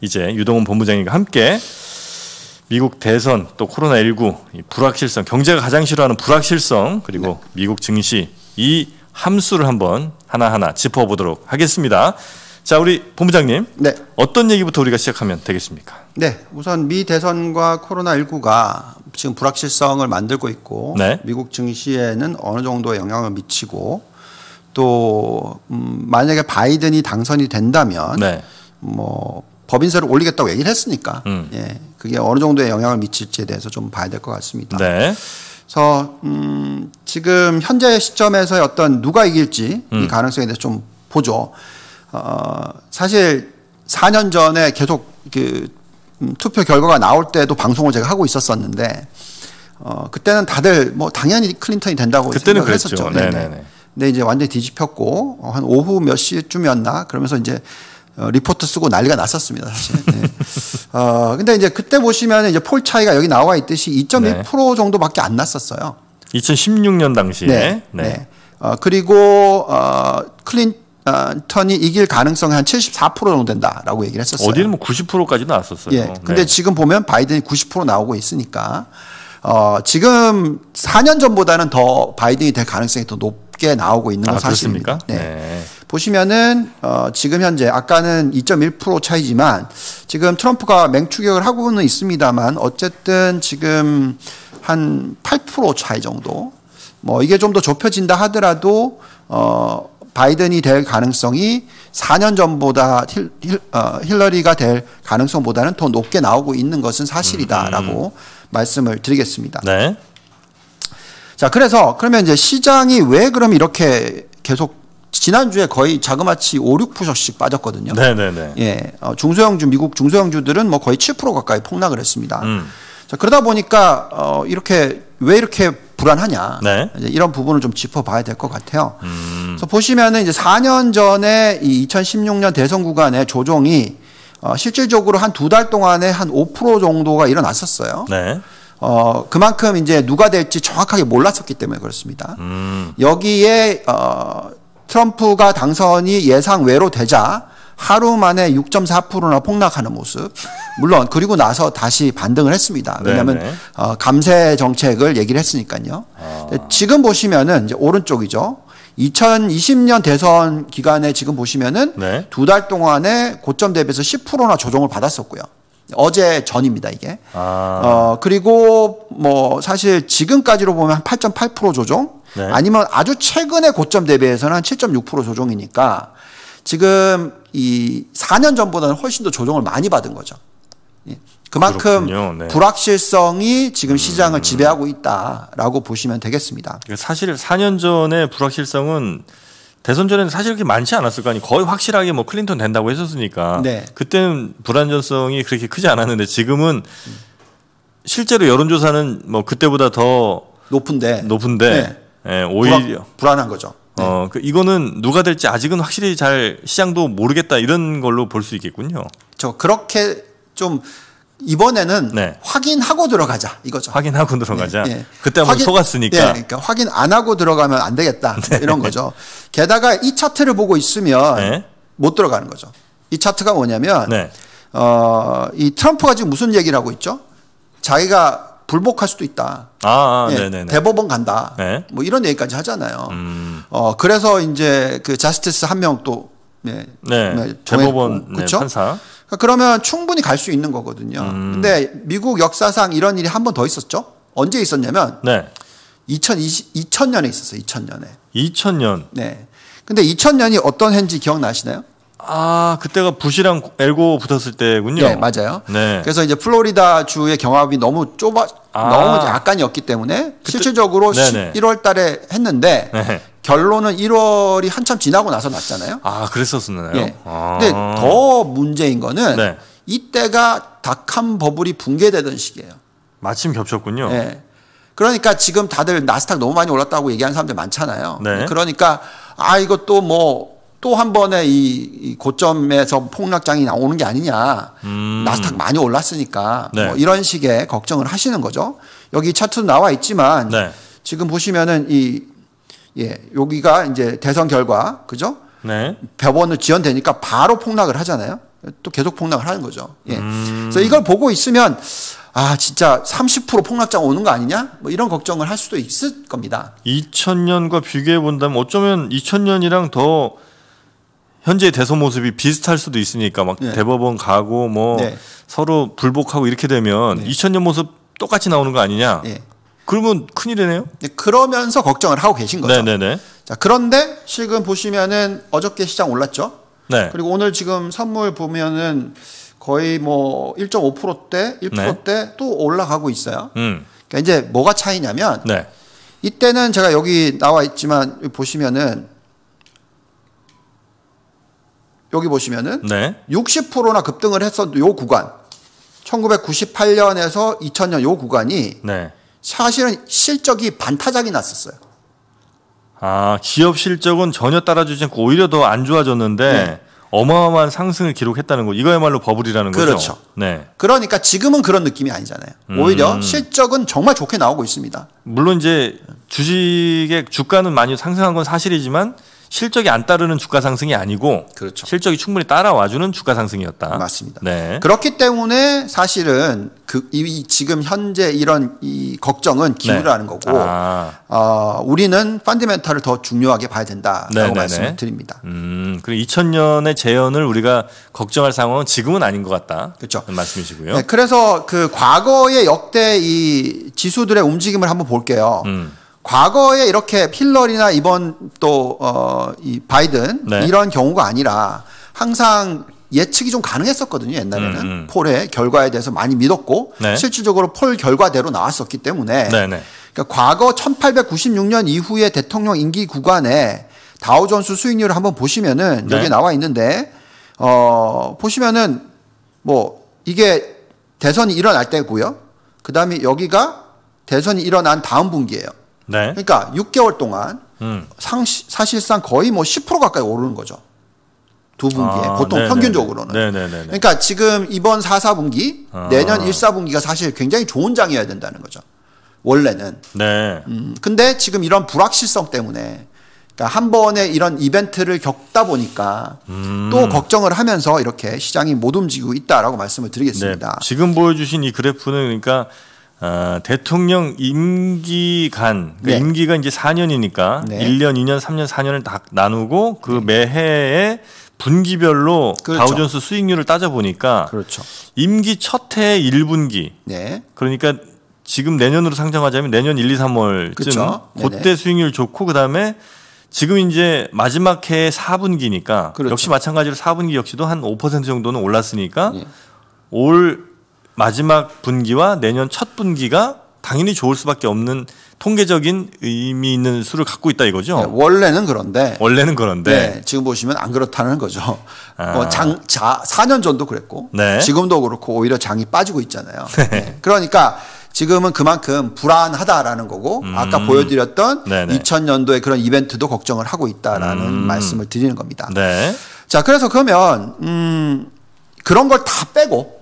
이제 유동훈 본부장님과 함께 미국 대선 또 코로나19 불확실성 경제가 가장 싫어하는 불확실성 그리고 네. 미국 증시 이 함수를 한번 하나하나 짚어보도록 하겠습니다. 자 우리 본부장님 네. 어떤 얘기부터 우리가 시작하면 되겠습니까? 네 우선 미 대선과 코로나19가 지금 불확실성을 만들고 있고 네. 미국 증시에는 어느 정도 영향을 미치고 또 음, 만약에 바이든이 당선이 된다면 네. 뭐 법인세를 올리겠다고 얘기를 했으니까 음. 예, 그게 어느 정도의 영향을 미칠지에 대해서 좀 봐야 될 것 같습니다. 네. 그래서 음, 지금 현재 시점에서의 어떤 누가 이길지 음. 이 가능성에 대해서 좀 보죠. 어, 사실 4년 전에 계속 그 음, 투표 결과가 나올 때도 방송을 제가 하고 있었었는데 어, 그때는 다들 뭐 당연히 클린턴이 된다고 그때는 그랬죠. 했었죠. 네네. 네네. 근데 이제 완전히 뒤집혔고 어, 한 오후 몇 시쯤이었나 그러면서 이제 어, 리포트 쓰고 난리가 났었습니다, 사실. 네. 어, 근데 이제 그때 보시면 이제 폴 차이가 여기 나와 있듯이 2.1% 네. 정도밖에 안 났었어요. 2016년 당시에. 네. 네. 네. 어, 그리고 어, 클린턴이 이길 가능성이 한 74% 정도 된다라고 얘기를 했었어요. 어디는 뭐 90%까지 나왔었어요. 예. 근데 네. 지금 보면 바이든이 90% 나오고 있으니까 어, 지금 4년 전보다는 더 바이든이 될 가능성이 더 높게 나오고 있는 건 아, 사실입니다. 그렇습니까? 네. 네. 보시면은 어, 지금 현재 아까는 2.1% 차이지만 지금 트럼프가 맹추격을 하고는 있습니다만 어쨌든 지금 한 8% 차이 정도 뭐 이게 좀 더 좁혀진다 하더라도 어, 바이든이 될 가능성이 4년 전보다 힐, 힐, 어, 힐러리가 될 가능성보다는 더 높게 나오고 있는 것은 사실이다라고 음. 음. 말씀을 드리겠습니다. 네. 자, 그래서 그러면 이제 시장이 왜 그럼 이렇게 계속 지난주에 거의 자그마치 5, 6%씩 빠졌거든요. 네네네. 예. 어, 중소형주, 미국 중소형주들은 뭐 거의 7% 가까이 폭락을 했습니다. 음. 자, 그러다 보니까, 어, 이렇게, 왜 이렇게 불안하냐. 네. 이런 부분을 좀 짚어봐야 될 것 같아요. 음. 그래서 보시면은 이제 4년 전에 이 2016년 대선 구간의 조정이 어, 실질적으로 한 두 달 동안에 한 5% 정도가 일어났었어요. 네. 어, 그만큼 이제 누가 될지 정확하게 몰랐었기 때문에 그렇습니다. 음. 여기에, 어, 트럼프가 당선이 예상 외로 되자 하루 만에 6.4%나 폭락하는 모습. 물론 그리고 나서 다시 반등을 했습니다. 왜냐하면 네, 네. 어, 감세 정책을 얘기를 했으니까요. 아. 지금 보시면은 이제 오른쪽이죠. 2020년 대선 기간에 지금 보시면은 네. 두달 동안에 고점 대비해서 10%나 조정을 받았었고요. 어제 전입니다 이게. 아. 어 그리고 뭐 사실 지금까지로 보면 한8.8% 조정 네. 아니면 아주 최근의 고점 대비해서는 한7.6% 조정이니까 지금 이 4년 전보다는 훨씬 더 조정을 많이 받은 거죠. 예. 그만큼 네. 불확실성이 지금 시장을 음. 지배하고 있다라고 보시면 되겠습니다. 그러니까 사실 4년 전의 불확실성은 대선 전에는 사실 그렇게 많지 않았을 거 아니 거의 확실하게 뭐 클린턴 된다고 했었으니까 네. 그때는 불안전성이 그렇게 크지 않았는데 지금은 실제로 여론조사는 뭐 그때보다 더 높은데 높은데 네. 예, 오히려 불안, 한 거죠. 네. 어, 그 이거는 누가 될지 아직은 확실히 잘 시장도 모르겠다 이런 걸로 볼 수 있겠군요. 저 그렇게 좀 이번에는 네. 확인하고 들어가자 이거죠. 확인하고 네, 들어가자. 네, 네. 그때 한번 속았으니까. 네, 그러니까 확인 안 하고 들어가면 안 되겠다 네. 이런 거죠. 게다가 이 차트를 보고 있으면 못 들어가는 거죠. 이 차트가 뭐냐면 어, 이 트럼프가 지금 무슨 얘기를 하고 있죠? 자기가 불복할 수도 있다. 아, 아 예, 대법원 간다. 뭐 이런 얘기까지 하잖아요. 음. 어, 그래서 이제 그 자스티스 한명또 네. 네, 네 대법원 그렇죠? 판사. 그러니까 그러면 충분히 갈 수 있는 거거든요. 음. 근데 미국 역사상 이런 일이 한 번 더 있었죠. 언제 있었냐면 네. 2020, 2000년에 있었어요. 2000년에. 2000년. 네. 근데 2000년이 어떤 해인지 기억나시나요? 아, 그때가 부시랑 엘고 붙었을 때군요. 네, 맞아요. 네. 그래서 이제 플로리다 주의 경합이 너무 좁아, 아. 너무 약간이었기 때문에 그때, 실질적으로 네네. 11월 달에 했는데 네. 결론은 1월이 한참 지나고 나서 났잖아요. 아, 그랬었었나요? 예. 아. 근데 더 문제인 거는 네. 이때가 닷캄 버블이 붕괴되던 시기예요. 마침 겹쳤군요. 예. 그러니까 지금 다들 나스닥 너무 많이 올랐다고 얘기하는 사람들 많잖아요. 네. 그러니까 아 이것도 뭐 또 한 번에 이, 고점에서 폭락장이 나오는 게 아니냐. 음. 나스닥 많이 올랐으니까 네. 뭐 이런 식의 걱정을 하시는 거죠. 여기 차트도 나와 있지만 네. 지금 보시면은 이 예, 여기가 이제 대선 결과 그죠? 네. 법원을 지연되니까 바로 폭락을 하잖아요. 또 계속 폭락을 하는 거죠. 예. 음. 그래서 이걸 보고 있으면 아 진짜 30% 폭락장 오는 거 아니냐? 뭐 이런 걱정을 할 수도 있을 겁니다. 2000년과 비교해 본다면 어쩌면 2000년이랑 더 현재 대선 모습이 비슷할 수도 있으니까 막 네. 대법원 가고 뭐 네. 서로 불복하고 이렇게 되면 네. 2000년 모습 똑같이 나오는 거 아니냐? 네. 그러면 큰일이네요. 네, 그러면서 걱정을 하고 계신 거죠. 네네네. 자, 그런데 지금 보시면은 어저께 시장 올랐죠. 네. 그리고 오늘 지금 선물 보면은 거의 뭐 1.5%대, 1%대 네. 또 올라가고 있어요. 음. 그러니까 이제 뭐가 차이냐면 네. 이때는 제가 여기 나와 있지만 보시면은 여기 보시면은 네. 60%나 급등을 했었던 요 구간 1998년에서 2000년 요 구간이 네. 사실은 실적이 반타작이 났었어요. 아, 기업 실적은 전혀 따라주지 않고 오히려 더 안 좋아졌는데 네. 어마어마한 상승을 기록했다는 거. 이거야말로 버블이라는 거죠. 그렇죠. 네. 그러니까 지금은 그런 느낌이 아니잖아요. 오히려 음. 실적은 정말 좋게 나오고 있습니다. 물론 이제 주식의 주가는 많이 상승한 건 사실이지만 실적이 안 따르는 주가 상승이 아니고 그렇죠. 실적이 충분히 따라와주는 주가 상승이었다. 맞습니다. 네. 그렇기 때문에 사실은 그 이 지금 현재 이런 이 걱정은 기우라는 네. 거고 아. 어, 우리는 펀디멘탈을더 중요하게 봐야 된다라고 네네네. 말씀을 드립니다. 음, 그리고 2000년의 재현을 우리가 걱정할 상황은 지금은 아닌 것 같다. 그렇죠. 말씀이시고요. 네, 그래서 그 과거의 역대 이 지수들의 움직임을 한번 볼게요. 음. 과거에 이렇게 필러리나 이번 또 어, 이 바이든 네. 이런 경우가 아니라 항상 예측이 좀 가능했었거든요 옛날에는 음, 음. 폴의 결과에 대해서 많이 믿었고 네. 실질적으로 폴 결과대로 나왔었기 때문에 네, 네. 그러니까 과거 1896년 이후의 대통령 임기 구간에 다우존스 수익률을 한번 보시면은 네. 여기 나와 있는데 어 보시면은 뭐 이게 대선이 일어날 때고요 그 다음에 여기가 대선이 일어난 다음 분기예요 네. 그러니까 6개월 동안 음. 상시, 사실상 거의 뭐 10% 가까이 오르는 거죠. 두 분기에 아, 보통 네네. 평균적으로는. 네네네 그러니까 지금 이번 4, 4분기, 아. 내년 1, 4분기가 사실 굉장히 좋은 장이어야 된다는 거죠. 원래는. 네. 음, 근데 지금 이런 불확실성 때문에 그러니까 한 번에 이런 이벤트를 겪다 보니까 음. 또 걱정을 하면서 이렇게 시장이 못 움직이고 있다라고 말씀을 드리겠습니다. 네. 지금 보여주신 이 그래프는 그러니까 아, 대통령 임기간 그러니까 네. 임기가 이제 4년이니까 네. 1년, 2년, 3년, 4년을 다 나누고 그 네. 매해에 분기별로 그렇죠. 다우존스 수익률을 따져 보니까 그렇죠. 임기 첫해 1분기 네. 그러니까 지금 내년으로 상정하자면 내년 1, 2, 3월쯤 그렇죠. 그때 네네. 수익률 좋고 그다음에 지금 이제 마지막 해 4분기니까 그렇죠. 역시 마찬가지로 4분기 역시도 한 5% 정도는 올랐으니까 예. 올 마지막 분기와 내년 첫 분기가 당연히 좋을 수밖에 없는 통계적인 의미 있는 수를 갖고 있다 이거죠. 네, 원래는 그런데 원래는 그런데 네, 지금 보시면 안 그렇다는 거죠. 아. 뭐 장, 자, 4년 전도 그랬고 네. 지금도 그렇고 오히려 장이 빠지고 있잖아요. 네. 네, 그러니까 지금은 그만큼 불안하다라는 거고 음. 아까 보여드렸던 네네. 2000년도에 그런 이벤트도 걱정을 하고 있다라는 음. 말씀을 드리는 겁니다. 자 그래서 그러면 음, 그런 걸 다 빼고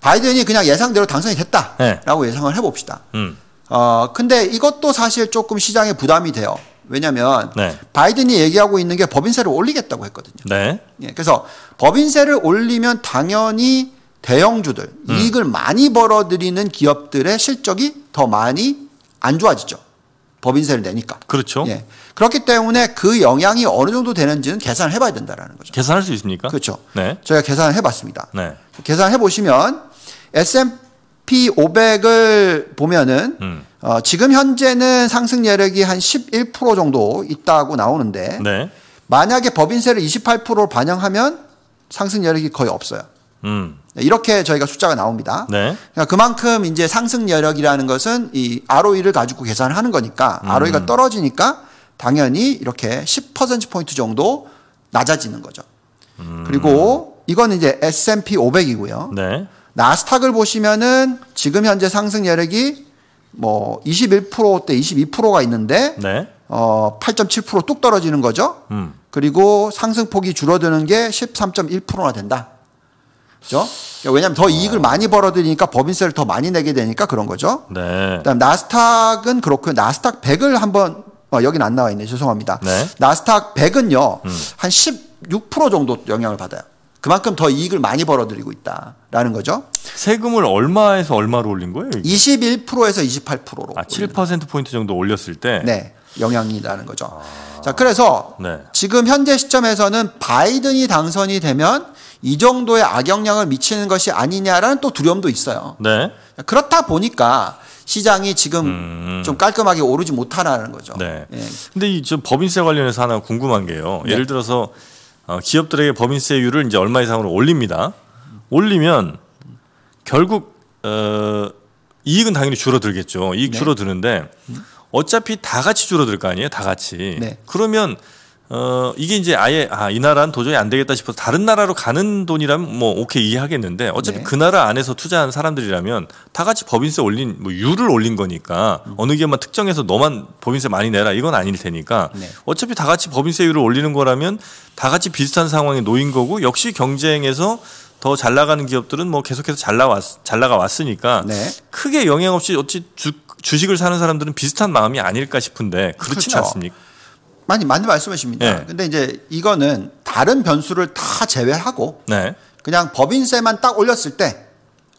바이든이 그냥 예상대로 당선이 됐다라고 네. 예상을 해봅시다. 음. 어, 근데 이것도 사실 조금 시장에 부담이 돼요. 왜냐하면 네. 바이든이 얘기하고 있는 게 법인세를 올리겠다고 했거든요. 네. 예, 그래서 법인세를 올리면 당연히 대형주들 음. 이익을 많이 벌어들이는 기업들의 실적이 더 많이 안 좋아지죠. 법인세를 내니까. 그렇죠. 예. 그렇기 때문에 그 영향이 어느 정도 되는지는 계산을 해봐야 된다라는 거죠. 계산할 수 있습니까? 그렇죠. 네. 저희가 계산을 해봤습니다. 네. 계산해 보시면 S&P 500을 보면은 음. 어, 지금 현재는 상승 여력이 한 11% 정도 있다고 나오는데 네. 만약에 법인세를 28%로 반영하면 상승 여력이 거의 없어요. 음. 네, 이렇게 저희가 숫자가 나옵니다. 네. 그러니까 그만큼 이제 상승 여력이라는 것은 이 ROE를 가지고 계산을 하는 거니까 음. ROE가 떨어지니까 당연히 이렇게 10%포인트 정도 낮아지는 거죠. 음. 그리고 이건 이제 S&P 500이고요. 네. 나스닥을 보시면은 지금 현재 상승 여력이 뭐 21%대 22%가 있는데 네. 어, 8.7%뚝 떨어지는 거죠. 음. 그리고 상승폭이 줄어드는 게 13.1%나 된다. 그죠? 그러니까 왜냐하면 더 이익을 많이 벌어들이니까 법인세를 더 많이 내게 되니까 그런 거죠. 네. 그다음 나스닥은 그렇고요. 나스닥 100을 한번 어, 여기는 안 나와 있네. 죄송합니다. 네. 나스닥 100은요. 음. 한16% 정도 영향을 받아요. 그만큼 더 이익을 많이 벌어들이고 있다. 라는 거죠. 세금을 얼마에서 얼마로 올린 거예요? 이게? 21%에서 28%로. 아, 7% 포인트 정도 올렸을 때 네. 영향이 라는 거죠. 아... 자, 그래서 네. 지금 현재 시점에서는 바이든이 당선이 되면 이 정도의 악영향을 미치는 것이 아니냐라는 또 두려움도 있어요. 네. 그렇다 보니까 시장이 지금 음... 좀 깔끔하게 오르지 못하라는 거죠. 네. 예. 근데 이저 법인세 관련해서 하나 궁금한 게요. 네. 예를 들어서 어, 기업들에게 법인세율을 이제 얼마 이상으로 올립니다. 올리면 결국 어, 이익은 당연히 줄어들겠죠. 이익 네. 줄어드는데 어차피 다 같이 줄어들 거 아니에요. 다 같이. 네. 그러면 어, 이게 이제 아예 아, 이 나라는 도저히 안 되겠다 싶어서 다른 나라로 가는 돈이라면 뭐 오케이 이해하겠는데 어차피 네. 그 나라 안에서 투자한 사람들이라면 다 같이 법인세 올린 뭐 유를 올린 거니까 음. 어느 기업만 특정해서 너만 법인세 많이 내라 이건 아닐 테니까 네. 어차피 다 같이 법인세율을 올리는 거라면 다 같이 비슷한 상황에 놓인 거고 역시 경쟁에서 더잘 나가는 기업들은 뭐 계속해서 잘 나왔 잘 나가 왔으니까 네. 크게 영향 없이 어찌 주, 주식을 사는 사람들은 비슷한 마음이 아닐까 싶은데 그렇지 그렇죠. 않습니까? 많이 많이 말씀하십니다. 네. 근데 이제 이거는 다른 변수를 다 제외하고 네. 그냥 법인세만 딱 올렸을 때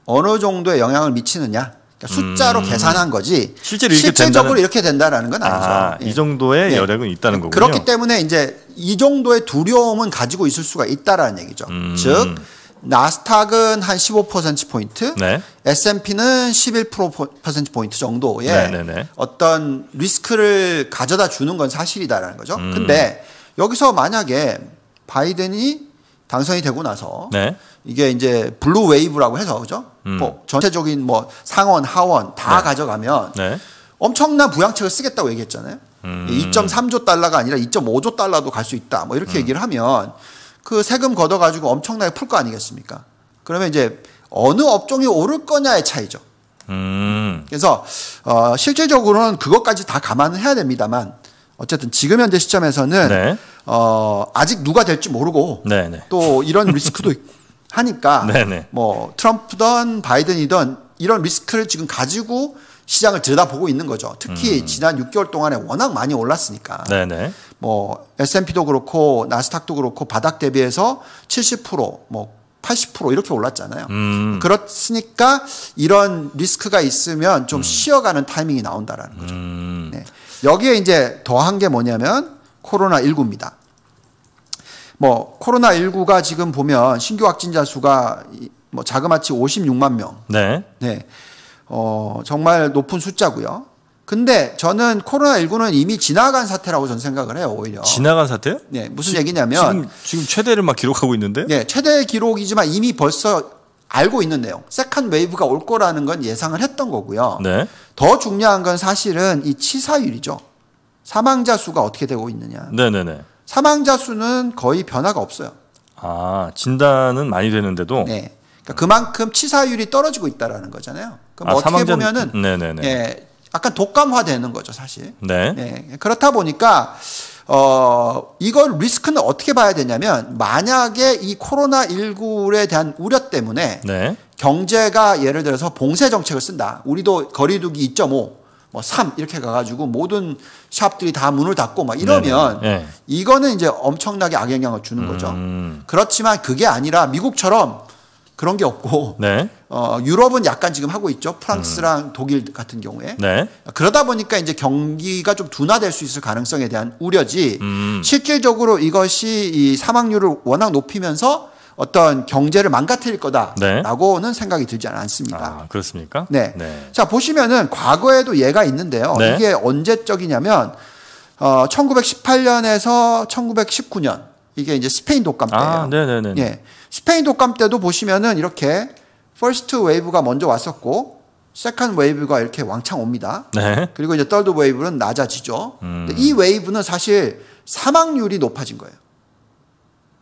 어느 정도의 영향을 미치느냐 그러니까 숫자로 음. 계산한 거지 실제로 이렇게 실제적으로 된다는... 이렇게 된다라는 건 아니죠. 아, 이 예. 정도의 예. 여력은 있다는 거군요. 그렇기 때문에 이제 이 정도의 두려움은 가지고 있을 수가 있다라는 얘기죠. 음. 즉 나스닥은 한 15%포인트, 네. S&P는 11%포인트 정도의 네네네. 네, 네. 어떤 리스크를 가져다 주는 건 사실이다라는 거죠. 음. 근데 여기서 만약에 바이든이 당선이 되고 나서 네. 이게 이제 블루 웨이브라고 해서 그죠? 음. 뭐 전체적인 뭐 상원, 하원 다 네. 가져가면 네. 엄청난 부양책을 쓰겠다고 얘기했잖아요. 음. 2.3조 달러가 아니라 2.5조 달러도 갈 수 있다. 뭐 이렇게 음. 얘기를 하면 그 세금 걷어가지고 엄청나게 풀 거 아니겠습니까? 그러면 이제 어느 업종이 오를 거냐의 차이죠. 음. 그래서 어, 실질적으로는 그것까지 다 감안을 해야 됩니다만 어쨌든 지금 현재 시점에서는 네. 어, 아직 누가 될지 모르고 네네. 네. 또 이런 리스크도 하니까 네네. 네. 뭐 트럼프든 바이든이든 이런 리스크를 지금 가지고 시장을 들여다보고 있는 거죠. 특히 음. 지난 6개월 동안에 워낙 많이 올랐으니까. 네네. 뭐 S&P도 그렇고 나스닥도 그렇고 바닥 대비해서 70%뭐 80% 이렇게 올랐잖아요. 음. 그렇으니까 이런 리스크가 있으면 좀 음. 쉬어가는 타이밍이 나온다라는 거죠. 음. 네. 여기에 이제 더한 게 뭐냐면 코로나 19입니다. 뭐 코로나 19가 지금 보면 신규 확진자 수가 뭐 자그마치 56만 명. 네. 네. 어, 정말 높은 숫자고요. 근데 저는 코로나19는 이미 지나간 사태라고 저는 생각을 해요, 오히려. 지나간 사태요? 네. 무슨 지, 얘기냐면. 지금, 지금 최대를 막 기록하고 있는데? 네. 최대 기록이지만 이미 벌써 알고 있는 내용. 세컨 웨이브가 올 거라는 건 예상을 했던 거고요. 네. 더 중요한 건 사실은 이 치사율이죠. 사망자 수가 어떻게 되고 있느냐. 네네네. 사망자 수는 거의 변화가 없어요. 아, 진단은 많이 되는데도? 네. 그러니까 그만큼 치사율이 떨어지고 있다라는 거잖아요. 그럼 뭐 아, 어떻게 사망전... 보면은 네네네. 예, 약간 독감화되는 거죠 사실. 네. 예, 그렇다 보니까 어, 이걸 리스크는 어떻게 봐야 되냐면 만약에 이 코로나 19에 대한 우려 때문에 네. 경제가 예를 들어서 봉쇄 정책을 쓴다. 우리도 거리두기 2.5, 뭐 3 이렇게 가가지고 모든 샵들이 다 문을 닫고 막 이러면 네. 이거는 이제 엄청나게 악영향을 주는 거죠. 음. 그렇지만 그게 아니라 미국처럼 그런 게 없고 네. 어, 유럽은 약간 지금 하고 있죠. 프랑스랑 음. 독일 같은 경우에 네. 그러다 보니까 이제 경기가 좀 둔화될 수 있을 가능성에 대한 우려지 음. 실질적으로 이것이 이 사망률을 워낙 높이면서 어떤 경제를 망가뜨릴 거다라고는 네. 생각이 들지 않습니다. 아, 그렇습니까? 네. 네. 자 보시면은 과거에도 예가 있는데요. 네. 이게 언제적이냐면 어, 1918년에서 1919년 이게 이제 스페인 독감 아, 때예요. 아, 네네네. 예. 스페인 독감 때도 보시면은 이렇게 퍼스트 웨이브가 먼저 왔었고 세컨 웨이브가 이렇게 왕창 옵니다. 네. 그리고 이제 떨드 웨이브는 낮아지죠. 음. 이 웨이브는 사실 사망률이 높아진 거예요.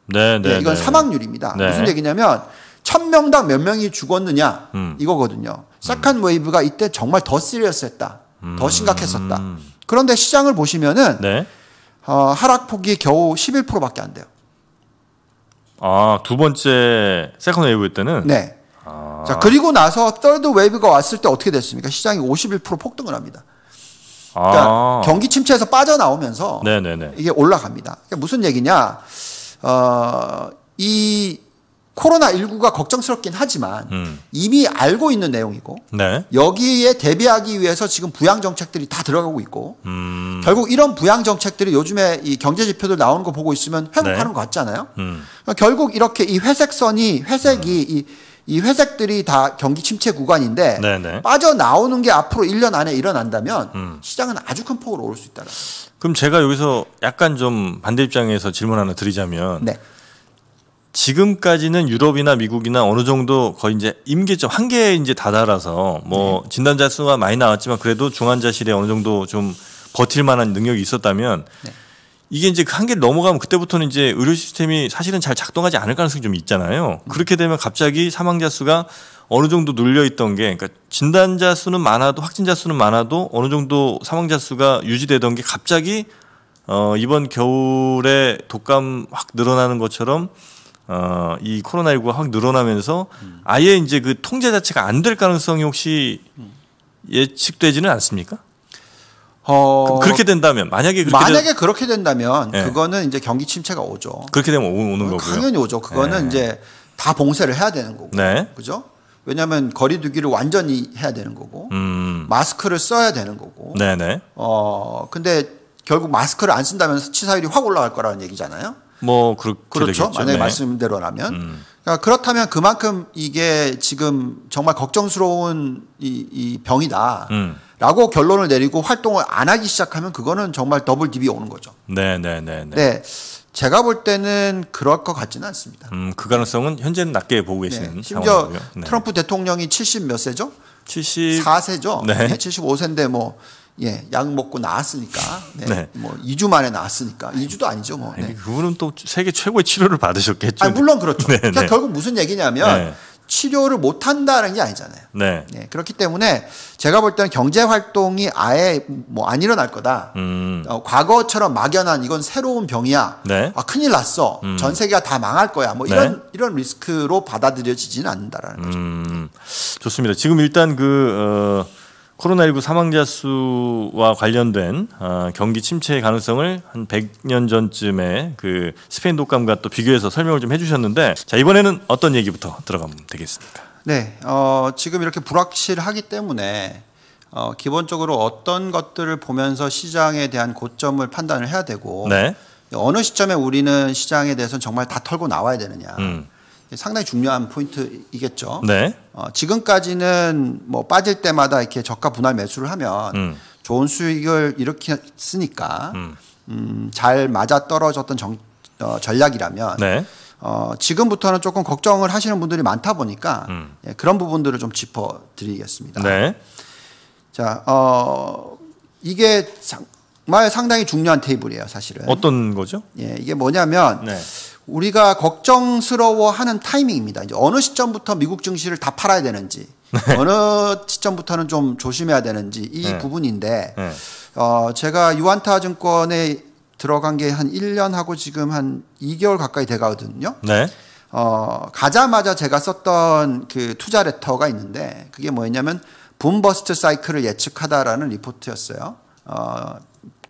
네, 네. 이건 사망률입니다. 네. 무슨 얘기냐면 천명당몇 명이 죽었느냐 음. 이거거든요. 세컨 음. 웨이브가 이때 정말 더 시리어스했다. 더 음. 심각했었다. 그런데 시장을 보시면은 네. 어, 하락폭이 겨우 11%밖에 안 돼요. 아, 두 번째 세컨 웨이브 때는? 네. 아. 자, 그리고 나서 떨드 웨이브가 왔을 때 어떻게 됐습니까? 시장이 51% 폭등을 합니다. 아. 그러니까 아. 경기 침체에서 빠져나오면서 네네네. 이게 올라갑니다. 그러니까 무슨 얘기냐? 어, 이 코로나19가 걱정스럽긴 하지만 음. 이미 알고 있는 내용이고 네. 여기에 대비하기 위해서 지금 부양 정책들이 다 들어가고 있고 음. 결국 이런 부양 정책들이 요즘에 이 경제 지표들 나오는 거 보고 있으면 회복하는 네. 것 같잖아요. 음. 그러니까 결국 이렇게 이 회색선이 회색이 음. 이, 이 회색들이 다 경기 침체 구간인데 네네. 네. 빠져나오는 게 앞으로 1년 안에 일어난다면 음. 시장은 아주 큰 폭으로 오를 수 있다. 그럼 제가 여기서 약간 좀 반대 입장에서 질문 하나 드리자면 네. 지금까지는 유럽이나 미국이나 어느 정도 거의 이제 임계점 한계에 이제 다다라서 뭐 네. 진단자 수가 많이 나왔지만 그래도 중환자실에 어느 정도 좀 버틸 만한 능력이 있었다면 네. 이게 이제 그 한계를 넘어가면 그때부터는 이제 의료 시스템이 사실은 잘 작동하지 않을 가능성이 좀 있잖아요. 음. 그렇게 되면 갑자기 사망자 수가 어느 정도 눌려 있던 게 그러니까 진단자 수는 많아도 확진자 수는 많아도 어느 정도 사망자 수가 유지되던 게 갑자기 어 이번 겨울에 독감 확 늘어나는 것처럼 어, 이 코로나19가 확 늘어나면서 아예 이제 그 통제 자체가 안 될 가능성이 혹시 예측되지는 않습니까? 어... 그, 그렇게 된다면 만약에 그렇게 만약에 된... 그렇게 된다면 네. 그거는 이제 경기 침체가 오죠. 그렇게 되면 오는 거고요. 당연히 오죠. 그거는 네. 이제 다 봉쇄를 해야 되는 거고. 네. 그죠? 왜냐하면 거리두기를 완전히 해야 되는 거고 음. 마스크를 써야 되는 거고. 네네. 네. 어 근데 결국 마스크를 안 쓴다면서 치사율이 확 올라갈 거라는 얘기잖아요. 뭐 그렇게 그렇죠. 되겠죠. 만약에 네. 말씀대로라면. 음. 그러니까 그렇다면 그만큼 이게 지금 정말 걱정스러운 이, 이 병이다. 라고 음. 결론을 내리고 활동을 안 하기 시작하면 그거는 정말 더블 딥이 오는 거죠. 네, 네, 네, 네. 네. 제가 볼 때는 그럴 것 같지는 않습니다. 음, 그 가능성은 현재는 낮게 보고 계시는 네. 심지어 네. 트럼프 대통령이 70 몇 세죠? 74세죠? 네. 75세인데 뭐 예, 약 먹고 나았으니까. 네. 네. 뭐 2주 만에 나았으니까. 2주도 아니죠, 뭐. 네. 그분은 또 세계 최고의 치료를 받으셨겠죠. 아, 물론 그렇죠. 네, 그러니까 네. 결국 무슨 얘기냐면 네. 치료를 못 한다는 게 아니잖아요. 네. 네. 그렇기 때문에 제가 볼 때는 경제 활동이 아예 뭐 안 일어날 거다. 음. 어, 과거처럼 막연한 이건 새로운 병이야. 아, 큰일 났어. 음. 전 세계가 다 망할 거야. 뭐 이런 이런 리스크로 받아들여지지는 않는다라는 거죠. 음. 좋습니다. 지금 일단 그 어... 코로나19 사망자 수와 관련된 어, 경기 침체의 가능성을 한 100년 전쯤에 그 스페인 독감과 또 비교해서 설명을 좀 해주셨는데 자 이번에는 어떤 얘기부터 들어가면 되겠습니까? 네, 어, 지금 이렇게 불확실하기 때문에 어, 기본적으로 어떤 것들을 보면서 시장에 대한 고점을 판단을 해야 되고 네. 어느 시점에 우리는 시장에 대해서 정말 다 털고 나와야 되느냐. 음. 상당히 중요한 포인트이겠죠. 네. 어, 지금까지는 뭐 빠질 때마다 이렇게 저가 분할 매수를 하면 음. 좋은 수익을 일으켰으니까 음. 음, 잘 맞아 떨어졌던 정, 어, 전략이라면 네. 어, 지금부터는 조금 걱정을 하시는 분들이 많다 보니까 음. 예, 그런 부분들을 좀 짚어드리겠습니다. 네. 자, 어, 이게 정말 상당히 중요한 테이블이에요, 사실은. 어떤 거죠? 예, 이게 뭐냐면 네. 우리가 걱정스러워하는 타이밍입니다. 이제 어느 시점부터 미국 증시를 다 팔아야 되는지 네. 어느 시점부터는 좀 조심해야 되는지 이 네. 부분인데 네. 어, 제가 유안타 증권에 들어간 게 한 1년하고 지금 한 2개월 가까이 돼가거든요. 네. 어, 가자마자 제가 썼던 그 투자 레터가 있는데 그게 뭐였냐면 붐버스트 사이클을 예측하다라는 리포트였어요. 어,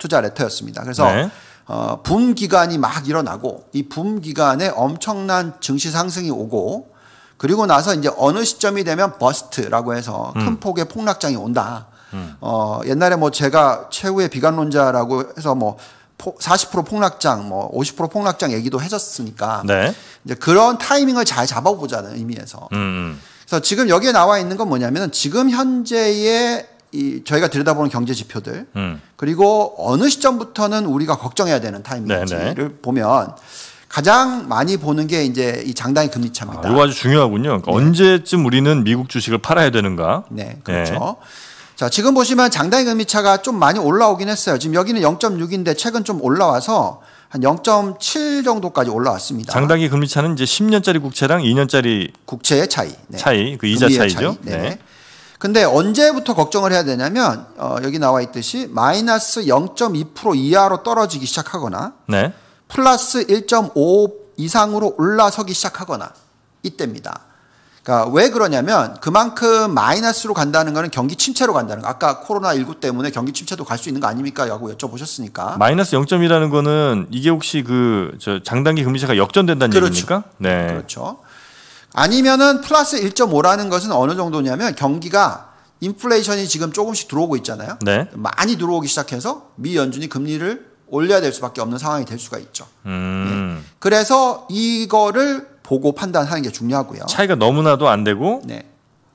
투자 레터였습니다. 그래서 네. 어, 붐 기간이 막 일어나고 이 붐 기간에 엄청난 증시 상승이 오고 그리고 나서 이제 어느 시점이 되면 버스트라고 해서 큰 음. 폭의 폭락장이 온다. 음. 어, 옛날에 뭐 제가 최후의 비관론자라고 해서 뭐 40% 폭락장, 뭐 50% 폭락장 얘기도 해줬으니까 네. 이제 그런 타이밍을 잘 잡아보자는 의미에서. 음. 음. 그래서 지금 여기에 나와 있는 건 뭐냐면 지금 현재의 이 저희가 들여다보는 경제 지표들 음. 그리고 어느 시점부터는 우리가 걱정해야 되는 타이밍인지를 보면 가장 많이 보는 게 이제 이 장단의 금리 차입니다. 아, 이거 아주 중요하군요. 그러니까 네. 언제쯤 우리는 미국 주식을 팔아야 되는가? 네, 네. 그렇죠. 네. 자, 지금 보시면 장단의 금리 차가 좀 많이 올라오긴 했어요. 지금 여기는 0.6인데 최근 좀 올라와서 한 0.7 정도까지 올라왔습니다. 장단기 금리 차는 이제 10년짜리 국채랑 2년짜리 국채의 차이. 네. 차이, 그 이자 차이죠. 차이. 네. 근데 언제부터 걱정을 해야 되냐면 어, 여기 나와 있듯이 마이너스 0.2% 이하로 떨어지기 시작하거나 네. 플러스 1.5 이상으로 올라서기 시작하거나 이때입니다. 그러니까 왜 그러냐면 그만큼 마이너스로 간다는 거는 경기 침체로 간다는 거. 아까 코로나 19 때문에 경기 침체도 갈 수 있는 거 아닙니까라고 여쭤보셨으니까. 마이너스 0.2라는 거는 이게 혹시 그 장단기 금리차가 역전된다는 그렇죠. 얘기입니까? 네. 그렇죠. 아니면은 플러스 1.5라는 것은 어느 정도냐면 경기가 인플레이션이 지금 조금씩 들어오고 있잖아요. 네. 많이 들어오기 시작해서 미 연준이 금리를 올려야 될 수밖에 없는 상황이 될 수가 있죠. 음. 네. 그래서 이거를 보고 판단하는 게 중요하고요. 차이가 너무나도 안 되고 네.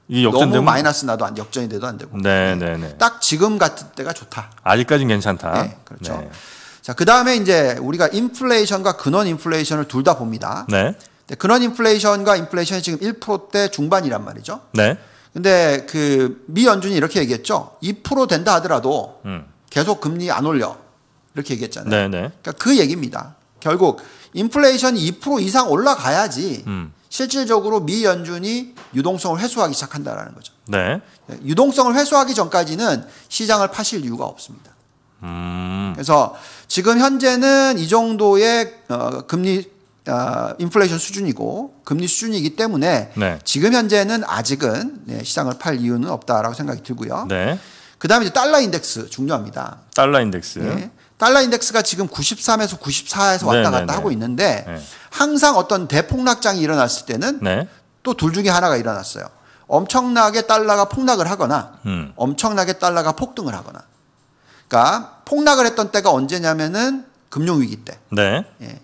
이 역전되면 너무 마이너스 나도 안 역전이 돼도 안 되고. 네, 예. 네, 네. 딱 지금 같은 때가 좋다. 아직까지는 괜찮다. 네, 그렇죠. 네. 자, 그다음에 이제 우리가 인플레이션과 근원 인플레이션을 둘 다 봅니다. 네. 네, 근원 인플레이션과 인플레이션이 지금 1%대 중반이란 말이죠. 네. 근데 그 미 연준이 이렇게 얘기했죠. 2% 된다 하더라도 음. 계속 금리 안 올려. 이렇게 얘기했잖아요. 네네. 네. 그러니까 그 얘기입니다. 결국 인플레이션이 2% 이상 올라가야지 음. 실질적으로 미 연준이 유동성을 회수하기 시작한다라는 거죠. 네. 네. 유동성을 회수하기 전까지는 시장을 파실 이유가 없습니다. 음. 그래서 지금 현재는 이 정도의 어, 금리 어, 인플레이션 수준이고 금리 수준이기 때문에 네. 지금 현재는 아직은 네, 시장을 팔 이유는 없다라고 생각이 들고요. 네. 그다음에 달러 인덱스 중요합니다. 달러 인덱스. 네. 달러 인덱스가 지금 93에서 94에서 왔다 네, 네, 갔다 하고 있는데 항상 어떤 대폭락장이 일어났을 때는 또 둘 중에 하나가 일어났어요. 엄청나게 달러가 폭락을 하거나 음. 엄청나게 달러가 폭등을 하거나. 그러니까 폭락을 했던 때가 언제냐면은 금융위기 때. 네. 예.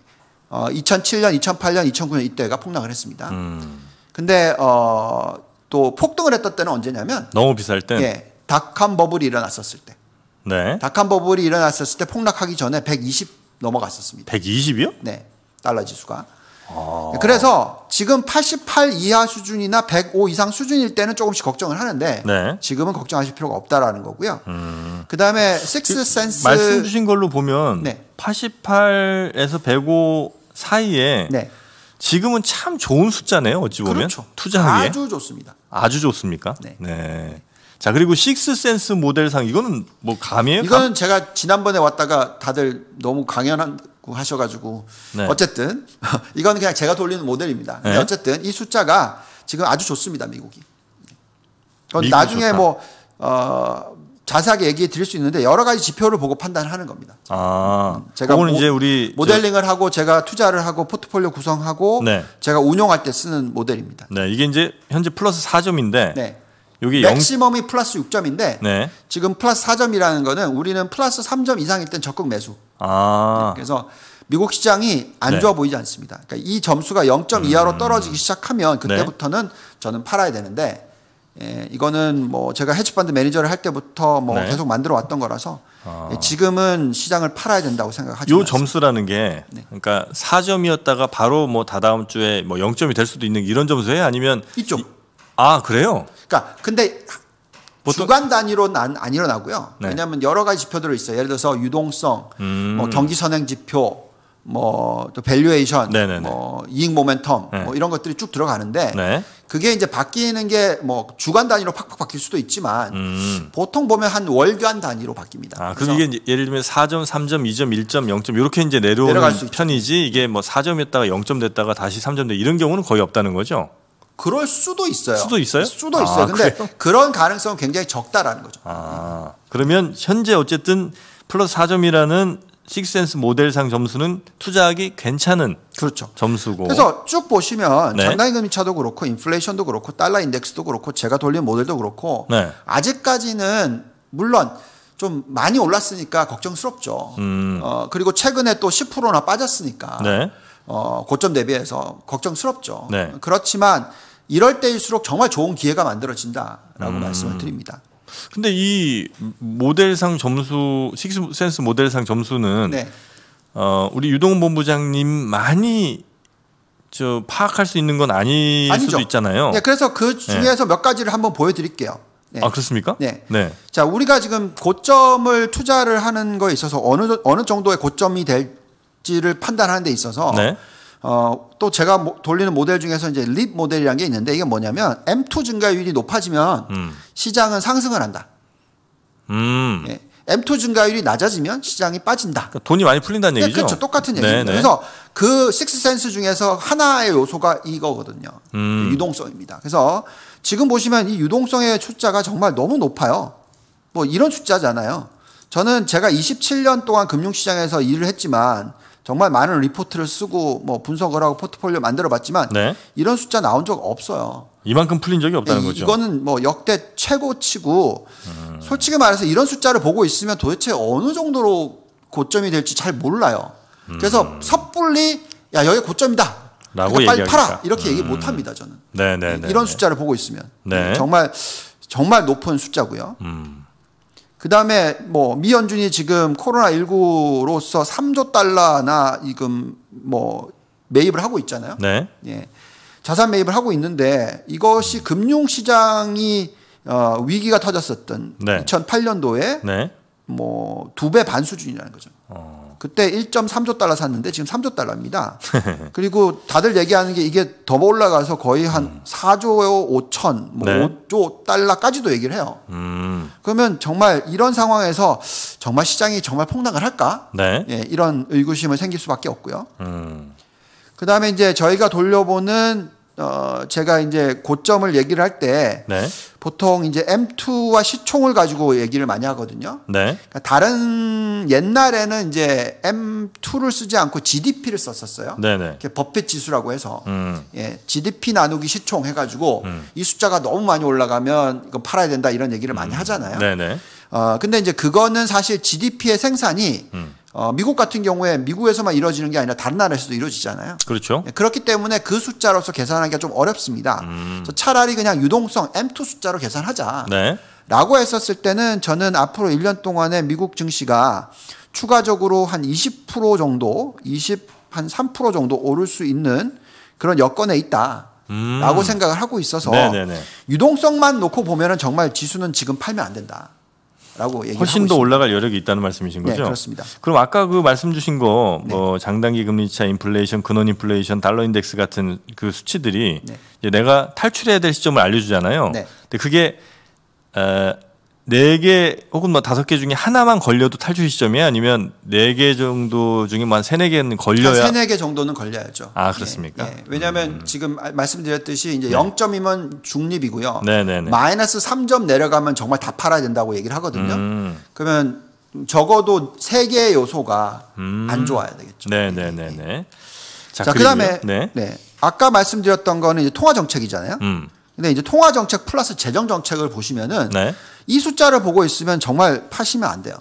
어, 2007년, 2008년, 2009년 이때가 폭락을 했습니다. 음. 근데 어, 또 폭등을 했던 때는 언제냐면 너무 비쌀 때. 예, 닷컴 버블이 일어났었을 때. 네. 닷컴 버블이 일어났었을 때 폭락하기 전에 120 넘어갔었습니다. 120이요? 네. 달러 지수가. 아. 그래서 지금 88 이하 수준이나 105 이상 수준일 때는 조금씩 걱정을 하는데 네. 지금은 걱정하실 필요가 없다라는 거고요. 음. 그다음에 식스 센스 그 말씀 주신 걸로 보면 네. 88에서 105 사이에 네. 지금은 참 좋은 숫자네요. 어찌 보면 그렇죠. 투자하기에 아주 좋습니다. 아주 좋습니까? 네. 네. 자 그리고 식스센스 모델상 이거는 뭐 감이에요? 이건 감? 제가 지난번에 왔다가 다들 너무 강연한 하셔가지고 네. 어쨌든 이건 그냥 제가 돌리는 모델입니다. 네. 어쨌든 이 숫자가 지금 아주 좋습니다 미국이. 그건 미국 나중에 뭐 어, 자세하게 얘기해 드릴 수 있는데 여러 가지 지표를 보고 판단하는 겁니다. 아, 음, 제가 모, 이제 우리 모델링을 하고 제가 투자를 하고 포트폴리오 구성하고 네. 제가 운용할 때 쓰는 모델입니다. 네, 이게 이제 현재 플러스 4점인데 네. 여기 맥시멈이 0... 플러스 6점인데 네. 지금 플러스 4점이라는 거는 우리는 플러스 3점 이상일 땐 적극 매수. 아. 네, 그래서 미국 시장이 안 네. 좋아 보이지 않습니다. 그러니까 이 점수가 0.2하로 음. 떨어지기 시작하면 네. 그때부터는 저는 팔아야 되는데 예, 이거는 뭐 제가 헤지펀드 매니저를 할 때부터 뭐 네. 계속 만들어 왔던 거라서 아. 예, 지금은 시장을 팔아야 된다고 생각하죠. 요 점수라는 게 네. 그러니까 4점이었다가 바로 뭐 다다음 주에 뭐 0점이 될 수도 있는 이런 점수예 아니면 이쪽. 이, 아, 그래요? 그러니까 근데 보통 주간 단위로는 안 일어나고요. 네. 왜냐하면 여러 가지 지표들이 있어요. 예를 들어서 유동성, 음. 뭐 경기 선행 지표, 뭐또 밸류에이션, 네네네. 뭐 이익 모멘텀, 네. 뭐 이런 것들이 쭉 들어가는데 네. 그게 이제 바뀌는 게 뭐 주간 단위로 팍팍 바뀔 수도 있지만 음. 보통 보면 한 월간 단위로 바뀝니다. 아, 그럼 이게 예를 들면 4점, 3점, 2점, 1점, 0점 이렇게 이제 내려오는 편이지 이게 뭐 4점이었다가 0점 됐다가 다시 3점 돼 이런 경우는 거의 없다는 거죠. 그럴 수도 있어요. 수도 있어요? 수도 아, 있어요. 근데 그래요? 그런 가능성은 굉장히 적다라는 거죠. 아, 그러면 현재 어쨌든 플러스 4점이라는 식센스 모델상 점수는 투자하기 괜찮은 그렇죠. 점수고. 그래서 쭉 보시면 네. 장단금 이차도 그렇고 인플레이션도 그렇고 달러 인덱스도 그렇고 제가 돌린 모델도 그렇고 네. 아직까지는 물론 좀 많이 올랐으니까 걱정스럽죠. 음. 어, 그리고 최근에 또 10%나 빠졌으니까 네. 어, 고점 대비해서 걱정스럽죠. 네. 그렇지만 이럴 때일수록 정말 좋은 기회가 만들어진다라고 음. 말씀을 드립니다. 근데 이 모델상 점수 식스센스 모델상 점수는 네. 어, 우리 유동 본부장님많이 저 파악할 수 있는 건 아닐 아니죠. 수도 있잖아요. 네, 그래서 그 네. 중에서 네. 몇 가지를 한번 보여드릴게요. 네. 아 그렇습니까? 네. 네. 자 우리가 지금 고점을 투자를 하는 거에 있어서 어느 어느 정도의 고점이 될지를 판단하는 데 있어서 네. 어, 또 제가 모, 돌리는 모델 중에서 이제 립 모델이라는 게 있는데 이게 뭐냐면 M2 증가율이 높아지면 음. 시장은 상승을 한다. 음. 예. M2 증가율이 낮아지면 시장이 빠진다. 그러니까 돈이 많이 풀린다는 예, 얘기죠. 네, 그렇죠. 똑같은 네, 얘기입니다. 네. 그래서 그 식스센스 중에서 하나의 요소가 이거거든요. 음. 그 유동성입니다. 그래서 지금 보시면 이 유동성의 숫자가 정말 너무 높아요. 뭐 이런 숫자잖아요. 저는 제가 27년 동안 금융시장에서 일을 했지만 정말 많은 리포트를 쓰고 뭐 분석을 하고 포트폴리오 만들어 봤지만 네. 이런 숫자 나온 적 없어요. 이만큼 풀린 적이 없다는 이, 거죠. 이거는 뭐 역대 최고치고 음. 솔직히 말해서 이런 숫자를 보고 있으면 도대체 어느 정도로 고점이 될지 잘 몰라요. 음. 그래서 음. 섣불리 야 여기 고점이다. 라고 그 빨리 팔아 이렇게 음. 얘기 못 합니다 저는. 네네 네, 네, 이런 네. 숫자를 보고 있으면 네. 정말 정말 높은 숫자고요. 음. 그 다음에 뭐 미연준이 지금 코로나19로서 3조 달러나 지금 뭐 매입을 하고 있잖아요. 네. 예. 자산 매입을 하고 있는데 이것이 금융시장이 어, 위기가 터졌었던 네. 2008년도에 네. 뭐두 배 반 수준이라는 거죠. 어. 그때 1.3조 달러 샀는데 지금 3조 달러입니다. 그리고 다들 얘기하는 게 이게 더 올라가서 거의 한 음. 4조 5천, 뭐 네. 5조 달러까지도 얘기를 해요. 음. 그러면 정말 이런 상황에서 정말 시장이 정말 폭락을 할까? 네. 예, 이런 의구심을 생길 수밖에 없고요. 음. 그 다음에 이제 저희가 돌려보는 어, 제가 이제 고점을 얘기를 할때 네. 보통 이제 M2와 시총을 가지고 얘기를 많이 하거든요. 네. 그러니까 다른 옛날에는 이제 M2를 쓰지 않고 GDP를 썼었어요. 네네. 네. 버핏 지수라고 해서 음. 예, GDP 나누기 시총 해가지고 음. 이 숫자가 너무 많이 올라가면 이거 팔아야 된다 이런 얘기를 많이 음. 하잖아요. 네네. 네. 어, 근데 이제 그거는 사실 GDP의 생산이 음. 어, 미국 같은 경우에 미국에서만 이루어지는 게 아니라 다른 나라에서도 이루어지잖아요. 그렇죠. 예, 그렇기 때문에 그 숫자로서 계산하기가 좀 어렵습니다. 음. 차라리 그냥 유동성 M2 숫자로 계산하자. 네. 라고 했었을 때는 저는 앞으로 1년 동안에 미국 증시가 추가적으로 한 20% 정도, 20 한 3% 정도 오를 수 있는 그런 여건에 있다. 음. 라고 생각을 하고 있어서 네네네. 네, 네. 유동성만 놓고 보면은 정말 지수는 지금 팔면 안 된다. 라고 얘기하고 훨씬 더 있습니다. 올라갈 여력이 있다는 말씀이신 네, 거죠? 네, 그렇습니다. 그럼 아까 그 말씀 주신 거 네. 뭐 장단기 금리차 인플레이션, 근원 인플레이션, 달러 인덱스 같은 그 수치들이 네. 내가 탈출해야 될 시점을 알려주잖아요. 네. 근데 그게 에, 네개 혹은 뭐 다섯 개 중에 하나만 걸려도 탈출 시점이 아니면 네 개 정도 중에 뭐한 세네 개는 걸려야 그러니까 세네 개 정도는 걸려야죠. 아 그렇습니까? 예, 예. 왜냐하면 음. 지금 아, 말씀드렸듯이 이제 네. 0점이면 중립이고요. 네네네. 마이너스 3점 내려가면 정말 다 팔아야 된다고 얘기를 하거든요. 음. 그러면 적어도 세 개의 요소가 음. 안 좋아야 되겠죠. 네네네네. 예. 예, 예. 자, 자 그다음에 네. 네. 아까 말씀드렸던 거는 이제 통화 정책이잖아요. 음. 근데 이제 통화 정책 플러스 재정 정책을 보시면은 네. 이 숫자를 보고 있으면 정말 파시면 안 돼요.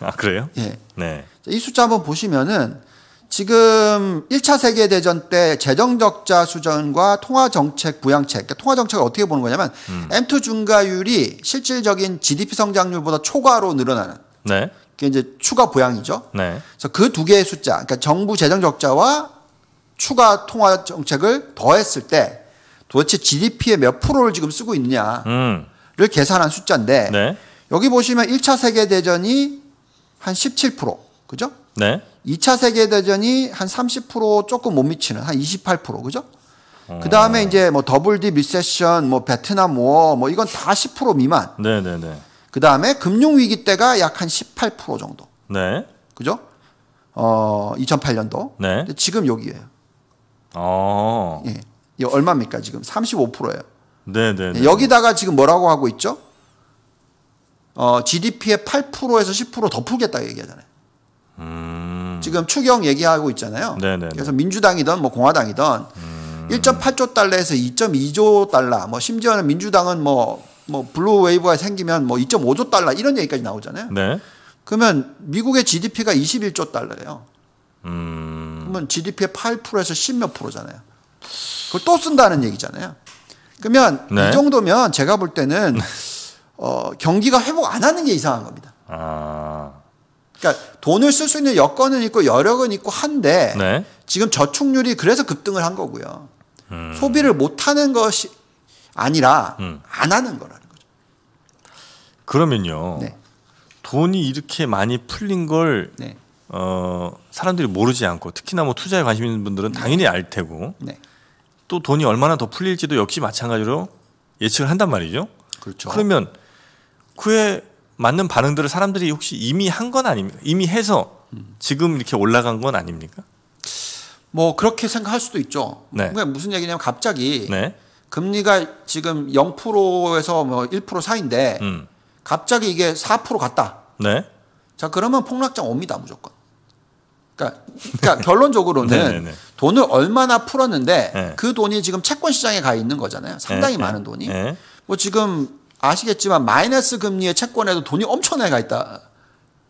아 그래요? 예. 네. 이 숫자 한번 보시면은 지금 1차 세계 대전 때 재정 적자 수정과 통화 정책 부양책, 그러니까 통화 정책을 어떻게 보는 거냐면 음. M2 중가율이 실질적인 GDP 성장률보다 초과로 늘어나는. 네. 그게 이제 추가 보양이죠. 네. 그래서 그 두 개의 숫자, 그러니까 정부 재정 적자와 추가 통화 정책을 더했을 때 도대체 GDP의 몇 프로를 지금 쓰고 있느냐를 음. 계산한 숫자인데 네. 여기 보시면 1차 세계 대전이 한 17% 그죠? 네. 2차 세계 대전이 한 30% 조금 못 미치는 한 28% 그죠? 어. 그 다음에 이제 뭐 더블 디 리세션, 뭐 베트남 워, 뭐 이건 다 10% 미만. 네네네. 네, 네. 그 다음에 금융 위기 때가 약 한 18% 정도. 네. 그죠? 어 2008년도. 네. 지금 여기에요. 어. 예. 이 얼마입니까 지금 35%예요. 네네. 여기다가 지금 뭐라고 하고 있죠? 어, GDP의 8%에서 10%더 풀겠다 얘기하잖아요. 음. 지금 추경 얘기하고 있잖아요. 네네 네, 그래서 민주당이든 뭐 공화당이든 음. 1.8조 달러에서 2.2조 달러, 뭐 심지어는 민주당은 뭐, 뭐 블루 웨이브가 생기면 뭐 2.5조 달러 이런 얘기까지 나오잖아요. 네. 그러면 미국의 GDP가 21조 달러예요. 음. 그러면 GDP의 8%에서 10몇 프로잖아요. 그걸 또 쓴다는 얘기잖아요. 그러면 네. 이 정도면 제가 볼 때는 네. 어, 경기가 회복 안 하는 게 이상한 겁니다. 아. 그러니까 돈을 쓸 수 있는 여건은 있고 여력은 있고 한데 네. 지금 저축률이 그래서 급등을 한 거고요. 음. 소비를 못 하는 것이 아니라 음. 안 하는 거라는 거죠. 그러면요. 네. 돈이 이렇게 많이 풀린 걸 네. 어, 사람들이 모르지 않고 특히나 뭐 투자에 관심 있는 분들은 당연히 네. 알 테고 네. 또 돈이 얼마나 더 풀릴지도 역시 마찬가지로 예측을 한단 말이죠. 그렇죠. 그러면 그에 맞는 반응들을 사람들이 혹시 이미 한 건 아닙니까? 이미 해서 지금 이렇게 올라간 건 아닙니까? 뭐 그렇게 생각할 수도 있죠. 네. 그러니까 무슨 얘기냐면 갑자기 네. 금리가 지금 0%에서 뭐 1% 사이인데 음. 갑자기 이게 4% 갔다. 네. 자 그러면 폭락장 옵니다 무조건. 그러니까, 그러니까 결론적으로는 네, 네, 네. 돈을 얼마나 풀었는데 네. 그 돈이 지금 채권 시장에 가 있는 거잖아요. 상당히 네. 많은 돈이. 네. 뭐 지금 아시겠지만 마이너스 금리의 채권에도 돈이 엄청나게 가 있다.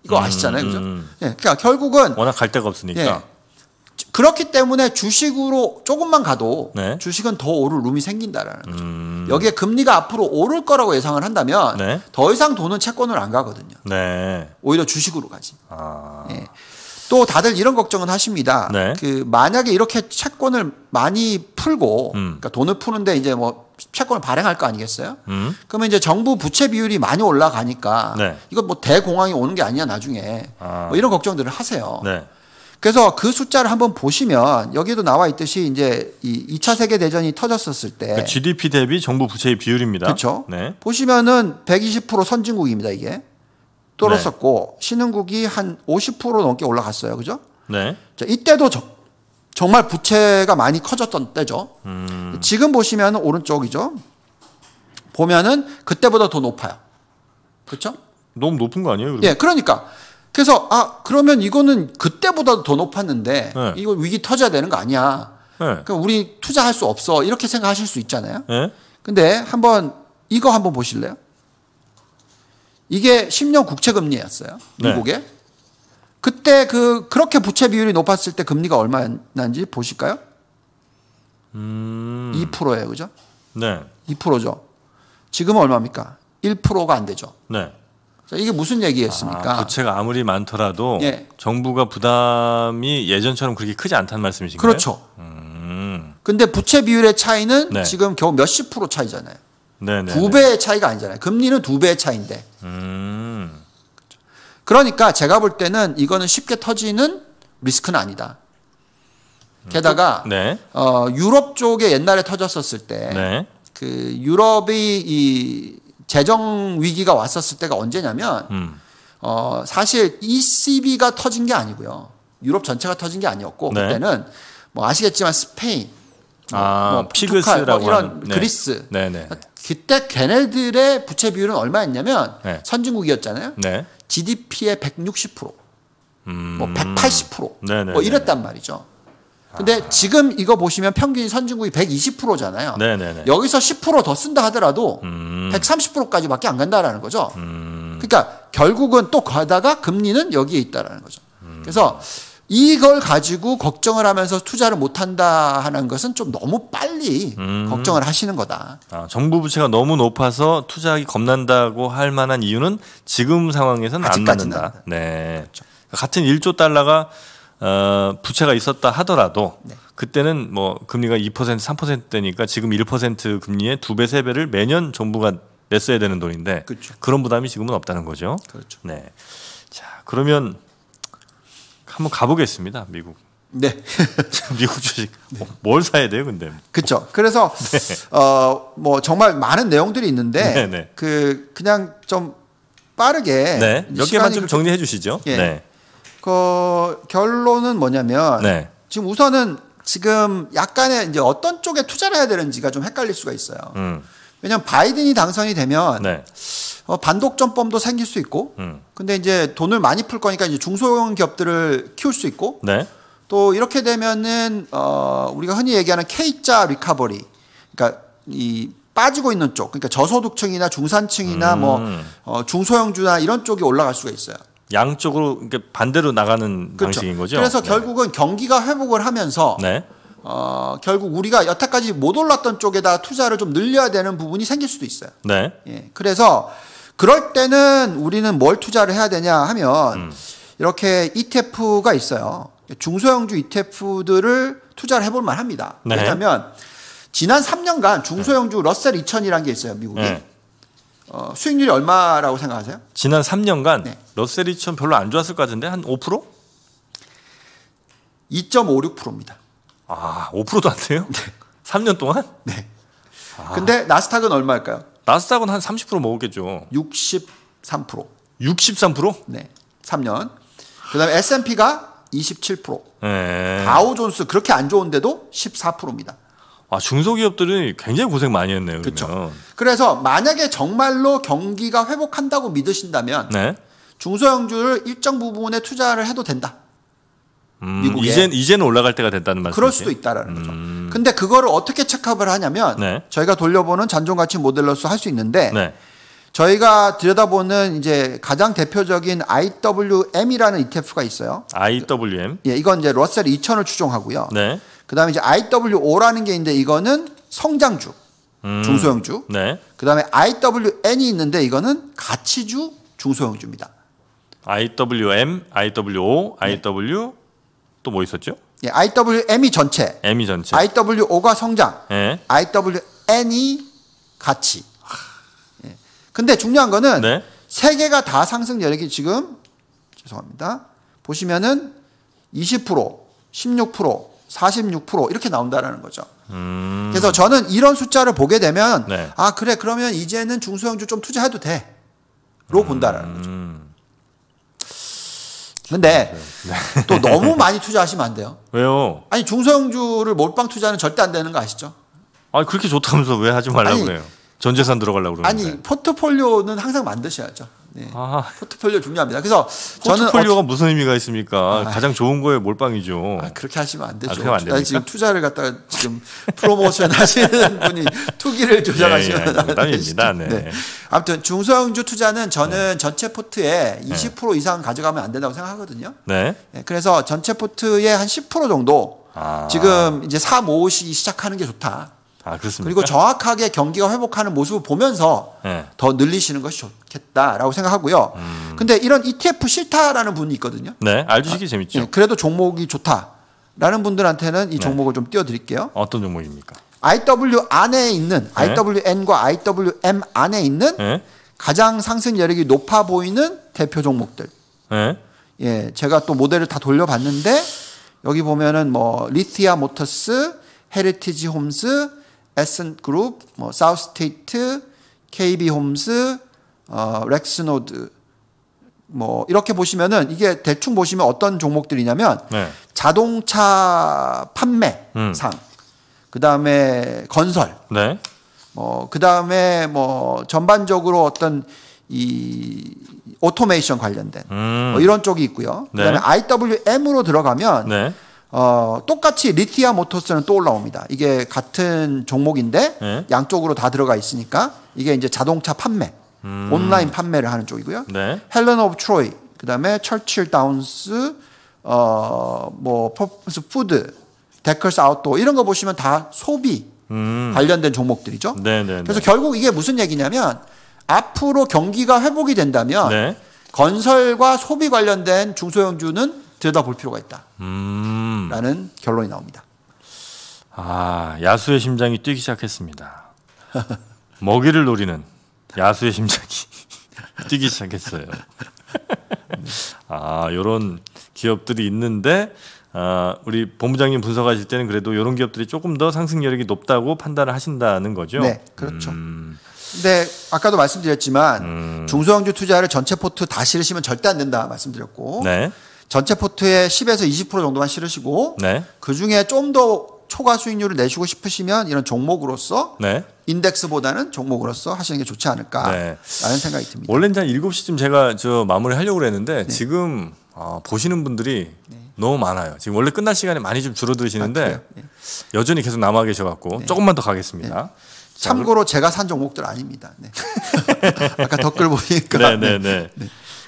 이거 음, 아시잖아요. 그죠? 음, 예, 그러니까 결국은 워낙 갈 데가 없으니까. 예. 그렇기 때문에 주식으로 조금만 가도 주식은 더 오를 룸이 생긴다라는 거죠. 음. 여기에 금리가 앞으로 오를 거라고 예상을 한다면 더 이상 돈은 채권을 안 가거든요. 오히려 주식으로 가지. 아. 예. 또 다들 이런 걱정은 하십니다. 네. 그 만약에 이렇게 채권을 많이 풀고 음. 그러니까 돈을 푸는데 이제 뭐 채권을 발행할 거 아니겠어요? 음. 그러면 이제 정부 부채 비율이 많이 올라가니까 네. 이거 뭐 대공황이 오는 게 아니냐 나중에 아. 뭐 이런 걱정들을 하세요. 네. 그래서 그 숫자를 한번 보시면 여기도 나와 있듯이 이제 이 2차 세계 대전이 터졌었을 때 그러니까 GDP 대비 정부 부채의 비율입니다. 그렇죠. 보시면은 120% 선진국입니다 이게. 떨었었고 네. 신흥국이 한 50% 넘게 올라갔어요. 그죠? 네. 자, 이때도 저, 정말 부채가 많이 커졌던 때죠. 음. 지금 보시면 오른쪽이죠. 보면은 그때보다 더 높아요. 그렇죠? 너무 높은 거 아니에요? 그러면? 예, 그러니까. 그래서 아 그러면 이거는 그때보다도 더 높았는데 네. 이거 위기 터져야 되는 거 아니야? 네. 그럼 우리 투자할 수 없어 이렇게 생각하실 수 있잖아요. 네. 근데 한번 이거 한번 보실래요? 이게 10년 국채 금리였어요. 미국에. 네. 그때 그 그렇게 부채 비율이 높았을 때 금리가 얼마였는지 보실까요? 음. 2%예요. 그죠? 네. 2%죠. 지금 얼마입니까? 1%가 안 되죠. 네. 자, 이게 무슨 얘기였습니까? 아, 부채가 아무리 많더라도 예. 정부가 부담이 예전처럼 그렇게 크지 않다는 말씀이신가요? 그렇죠. 음. 근데 부채 비율의 차이는 네. 지금 겨우 몇십 프로 차이잖아요. 네네네. 두 배의 차이가 아니잖아요. 금리는 두 배의 차인데. 이 음. 그러니까 제가 볼 때는 이거는 쉽게 터지는 리스크는 아니다. 음, 게다가 네. 어, 유럽 쪽에 옛날에 터졌었을 때, 네. 그 유럽이 이 재정 위기가 왔었을 때가 언제냐면, 음. 어, 사실 ECB가 터진 게 아니고요. 유럽 전체가 터진 게 아니었고 네. 그때는 뭐 아시겠지만 스페인, 뭐, 아, 뭐 피그스라고 뭐 이런 네. 그리스. 네, 네. 그때 걔네들의 부채 비율은 얼마였냐면 네. 선진국이었잖아요. GDP의 160%, 음. 뭐 180%, 뭐 이랬단 말이죠. 근데 아. 지금 이거 보시면 평균 선진국이 120%잖아요. 네네네. 여기서 10%더 쓴다 하더라도 음. 130%까지밖에 안 간다라는 거죠. 음. 그러니까 결국은 또 가다가 금리는 여기에 있다라는 거죠. 음. 그래서 이걸 가지고 걱정을 하면서 투자를 못 한다 하는 것은 좀 너무 빨리 음. 걱정을 하시는 거다. 아, 정부 부채가 너무 높아서 투자하기 겁난다고 할 만한 이유는 지금 상황에서는 안 맞는다. 네. 그렇죠. 같은 1조 달러가 어, 부채가 있었다 하더라도 네. 그때는 뭐 금리가 2% 3%대니까 지금 1% 금리의 두배세 배를 매년 정부가 냈어야 되는 돈인데 그렇죠. 그런 부담이 지금은 없다는 거죠. 그렇죠. 네. 자, 그러면 한번 가보겠습니다. 미국. 네. 미국 주식 네. 뭘 사야 돼요, 근데? 그렇죠. 그래서 네. 어뭐 정말 많은 내용들이 있는데 네, 네. 그 그냥 좀 빠르게 네. 몇 개만 좀 정리해 주시죠. 예. 네. 그 결론은 뭐냐면 네. 지금 우선은 지금 약간의 이제 어떤 쪽에 투자를 해야 되는지가 좀 헷갈릴 수가 있어요. 음. 왜냐하면 바이든이 당선이 되면 네. 어, 반독점범도 생길 수 있고, 음. 근데 이제 돈을 많이 풀 거니까 이제 중소형 기업들을 키울 수 있고, 네. 또 이렇게 되면은 어, 우리가 흔히 얘기하는 K자 리카버리, 그러니까 이 빠지고 있는 쪽, 그러니까 저소득층이나 중산층이나 뭐, 음. 뭐 어, 중소형주나 이런 쪽이 올라갈 수가 있어요. 양쪽으로 그러니까 반대로 나가는 그렇죠. 방식인 거죠. 그래서 네. 결국은 경기가 회복을 하면서. 네. 어, 결국 우리가 여태까지 못 올랐던 쪽에다 투자를 좀 늘려야 되는 부분이 생길 수도 있어요. 네. 예. 그래서 그럴 때는 우리는 뭘 투자를 해야 되냐 하면 음. 이렇게 ETF가 있어요. 중소형주 ETF들을 투자를 해볼 만합니다. 네. 왜냐하면 지난 3년간 중소형주 네. 러셀 2000이라는 게 있어요, 미국에. 네. 어, 수익률이 얼마라고 생각하세요? 지난 3년간 네. 러셀 2000 별로 안 좋았을 것 같은데 한 5%? 2.56%입니다. 아, 5%도 안 돼요? 네. 3년 동안? 네. 아. 근데 나스닥은 얼마일까요? 나스닥은 한 30% 먹었겠죠. 63%. 63%? 네. 3년. 그다음에 S&P가 27%. 네. 다우존스 그렇게 안 좋은데도 14%입니다. 아, 중소기업들이 굉장히 고생 많이 했네요. 그렇죠. 그래서 만약에 정말로 경기가 회복한다고 믿으신다면 네. 중소형주를 일정 부분에 투자를 해도 된다. 음, 미국에 이젠, 이제는 올라갈 때가 됐다는 말씀이죠. 그럴 수도 있다라는 거죠. 음. 근데 그거를 어떻게 체크업을 하냐면 네. 저희가 돌려보는 잔존 가치 모델로서 할 수 있는데 네. 저희가 들여다보는 이제 가장 대표적인 IWM이라는 ETF가 있어요. IWM. 예, 이건 이제 러셀 2000을 추종하고요. 네. 그다음에 이제 IWO라는 게 있는데 이거는 성장주, 음. 중소형주. 네. 그다음에 IWN이 있는데 이거는 가치주, 중소형주입니다. IWM, IWO, IW 또뭐 있었죠? 예, IWM이 전체. M이 전체. IWO가 성장. 예. IWN이 가치. 예. 근데 중요한 거는 네. 세 개가 다 상승 여력이 지금 죄송합니다. 보시면은 20%, 16%, 46% 이렇게 나온다라는 거죠. 음. 그래서 저는 이런 숫자를 보게 되면 네. 아 그래 그러면 이제는 중소형주 좀 투자해도 돼로 음. 본다라는 음. 거죠. 근데 네. 또 너무 많이 투자하시면 안 돼요. 왜요? 아니 중소형주를 몰빵 투자는 절대 안 되는 거 아시죠? 아니 그렇게 좋다면서 왜 하지 말라고 아니, 그요전 재산 들어가려고 그러는데. 아니 포트폴리오는 항상 만드셔야죠. 네. 아. 포트폴리오 중요합니다. 그래서 포트폴리오가 어 무슨 의미가 있습니까? 아. 가장 좋은 거에 몰빵이죠. 아, 그렇게 하시면 안 아, 되죠. 아, 안 지금 투자를 갖다가 지금 프로모션 하시는 분이 투기를 예, 예, 조작하시는 예, 분입니다. 네, 네. 아무튼 중소형주 투자는 저는 네. 전체 포트에 20% 이상 가져가면 안 된다고 생각하거든요. 네. 네 그래서 전체 포트의 한10% 정도 아. 지금 이제 사 모으시기 시작하는 게 좋다. 아, 그렇습니까? 그리고 정확하게 경기가 회복하는 모습을 보면서 네. 더 늘리시는 것이 좋겠다라고 생각하고요. 음. 근데 이런 ETF 싫다라는 분이 있거든요. 네, 알주시기 아, 재밌죠. 네, 그래도 종목이 좋다라는 분들한테는 이 네. 종목을 좀 띄워드릴게요. 어떤 종목입니까? IW 안에 있는 네. IWN과 IWM 안에 있는 네. 가장 상승 여력이 높아 보이는 대표 종목들. 예, 제가 또 모델을 다 돌려봤는데 여기 보면은 뭐 리티아 모터스, 헤리티지 홈스, 에센 그룹, 뭐 사우스테이트, KB 홈스, 어, 렉스노드 뭐 이렇게 보시면은 이게 대충 보시면 어떤 종목들이냐면 네. 자동차 판매 상, 음. 그 다음에 건설, 네. 뭐그 다음에 뭐 전반적으로 어떤 이 오토메이션 관련된 뭐 음. 뭐 이런 쪽이 있고요. 네. 그다음에 네. IWM으로 들어가면 어, 똑같이 리티아 모터스는 또 올라옵니다. 이게 같은 종목인데 네. 양쪽으로 다 들어가 있으니까 이게 이제 자동차 판매, 음. 온라인 판매를 하는 쪽이고요. 네. 헬런 오브 트로이, 그다음에 철칠 다운스, 어뭐 퍼포먼스 푸드, 데컬스 아웃도어 이런 거 보시면 다 소비 음. 관련된 종목들이죠. 네네네. 네, 네. 그래서 결국 이게 무슨 얘기냐면 앞으로 경기가 회복이 된다면 네. 건설과 소비 관련된 중소형주는 들여다볼 필요가 있다. 음. 라는 결론이 나옵니다. 아, 야수의 심장이 뛰기 시작했습니다. 먹이를 노리는 야수의 심장이 뛰기 시작했어요. 아, 요런 기업들이 있는데 아, 우리 본부장님 분석하실 때는 그래도 이런 기업들이 조금 더 상승 여력이 높다고 판단을 하신다는 거죠. 네, 그렇죠. 음. 근데 아까도 말씀드렸지만 음. 중소형주 투자를 전체 포트 다 실으시면 절대 안 된다 말씀드렸고 네. 전체 포트의 10에서 20% 정도만 실으시고 네. 그 중에 좀 더 초과 수익률을 내시고 싶으시면 이런 종목으로서 네. 인덱스보다는 종목으로서 하시는 게 좋지 않을까라는 네. 생각이 듭니다. 원래는 한 7시쯤 제가 저 마무리 하려고 그랬는데 네. 지금 어, 보시는 분들이 네. 너무 많아요. 지금 원래 끝날 시간이 많이 좀 줄어드시는데 아, 네. 여전히 계속 남아 계셔 갖고 조금만 더 가겠습니다. 참고로 제가 산 종목들 아닙니다. 아까 댓글 보니까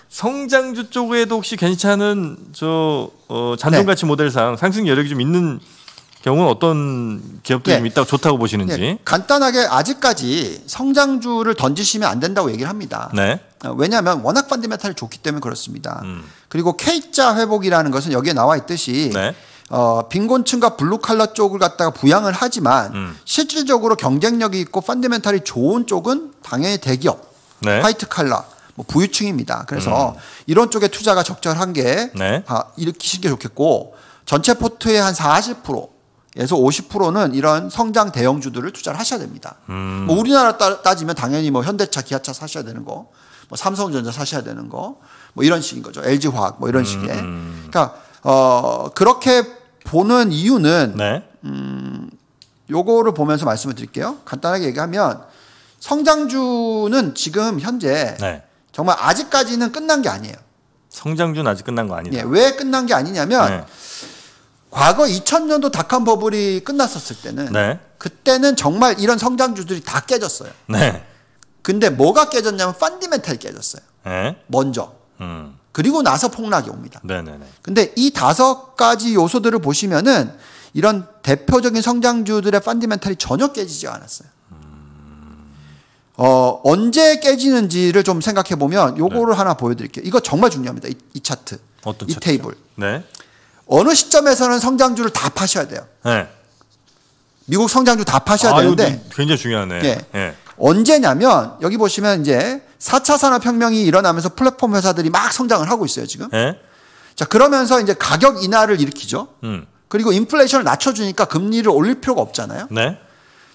성장주 쪽에도 혹시 괜찮은 저 어, 잔존가치 네. 모델상 상승 여력이 좀 있는 경우는 어떤 기업들이 예. 좀 있다고 좋다고 보시는지 예. 간단하게 아직까지 성장주를 던지시면 안 된다고 얘기를 합니다. 네. 어, 왜냐하면 워낙 펀드멘탈이 좋기 때문에 그렇습니다. 음. 그리고 K자 회복이라는 것은 여기에 나와 있듯이 네. 어, 빈곤층과 블루칼라 쪽을 갖다가 부양을 하지만 음. 실질적으로 경쟁력이 있고 펀드멘탈이 좋은 쪽은 당연히 대기업, 네. 화이트칼라 뭐 부유층입니다. 그래서 음. 이런 쪽에 투자가 적절한 게 네. 아, 일으키신 게 좋겠고 전체 포트의 한 40%에서 50%는 이런 성장 대형주들을 투자를 하셔야 됩니다. 음. 뭐 우리나라 따, 지면 당연히 뭐 현대차, 기아차 사셔야 되는 거, 뭐 삼성전자 사셔야 되는 거, 뭐 이런 식인 거죠. LG 화학 뭐 이런 음, 식의. 음. 그러니까 어 그렇게 보는 이유는 네. 음 요거를 보면서 말씀을 드릴게요. 간단하게 얘기하면 성장주는 지금 현재 네. 정말 아직까지는 끝난 게 아니에요. 성장주는 아직 끝난 거 아니다. 예, 왜 끝난 게 아니냐면 네. 과거 2000년도 닷컴 버블이 끝났었을 때는 네. 그때는 정말 이런 성장주들이 다 깨졌어요. 네. 근데 뭐가 깨졌냐면 펀디멘탈이 깨졌어요. 네. 먼저. 음. 그리고 나서 폭락이 옵니다. 네네네. 네, 네. 근데 이 다섯 가지 요소들을 보시면은 이런 대표적인 성장주들의 펀디멘탈이 전혀 깨지지 않았어요. 어, 언제 깨지는지를 좀 생각해 보면 요거를 네. 하나 보여드릴게요. 이거 정말 중요합니다. 이, 이 차트, 어떤 이 차트죠? 테이블. 네. 어느 시점에서는 성장주를 다 파셔야 돼요. 네. 미국 성장주 다 파셔야 아, 되는데 굉장히 중요하네. 예. 네. 언제냐면 여기 보시면 이제 4차 산업 혁명이 일어나면서 플랫폼 회사들이 막 성장을 하고 있어요 지금. 네. 자 그러면서 이제 가격 인하를 일으키죠. 음. 그리고 인플레이션을 낮춰주니까 금리를 올릴 필요가 없잖아요. 네.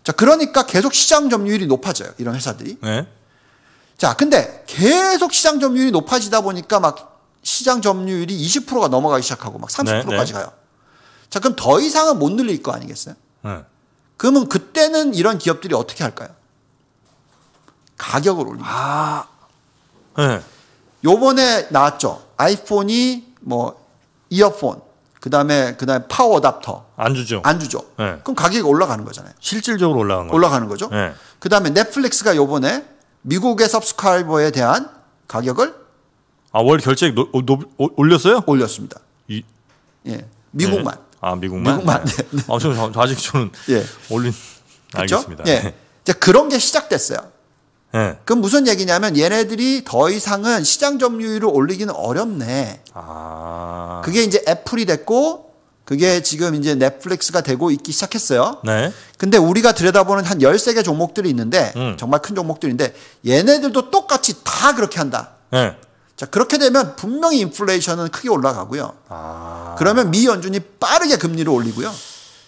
자, 그러니까 계속 시장 점유율이 높아져요. 이런 회사들이. 네. 자, 근데 계속 시장 점유율이 높아지다 보니까 막 시장 점유율이 20%가 넘어가기 시작하고 막 30%까지 네, 가요. 자, 그럼 더 이상은 못 늘릴 거 아니겠어요? 네. 그러면 그때는 이런 기업들이 어떻게 할까요? 가격을 올리니 아. 네. 요번에 나왔죠. 아이폰이 뭐 이어폰 그다음에 그다음에 파워 어답터 안 주죠. 안 주죠. 네. 그럼 가격이 올라가는 거잖아요. 실질적으로 올라간 거죠. 올라가는 거죠. 네. 그다음에 넷플릭스가 요번에 미국의 섭스카이버에 대한 가격을 아월 결제액 노, 노, 올렸어요? 올렸습니다. 이... 예. 미국만. 네. 아, 미국만. 미국만. 네. 네. 아, 저는 아직 저는 예. 올린 알겠습니다. 예. 네. 이 그런 게 시작됐어요. 네. 그럼 무슨 얘기냐면 얘네들이 더 이상은 시장 점유율을 올리기는 어렵네. 아. 그게 이제 애플이 됐고 그게 지금 이제 넷플릭스가 되고 있기 시작했어요. 네. 근데 우리가 들여다보는 한 열세 개 종목들이 있는데 음. 정말 큰 종목들인데 얘네들도 똑같이 다 그렇게 한다. 네. 자, 그렇게 되면 분명히 인플레이션은 크게 올라가고요. 아. 그러면 미 연준이 빠르게 금리를 올리고요.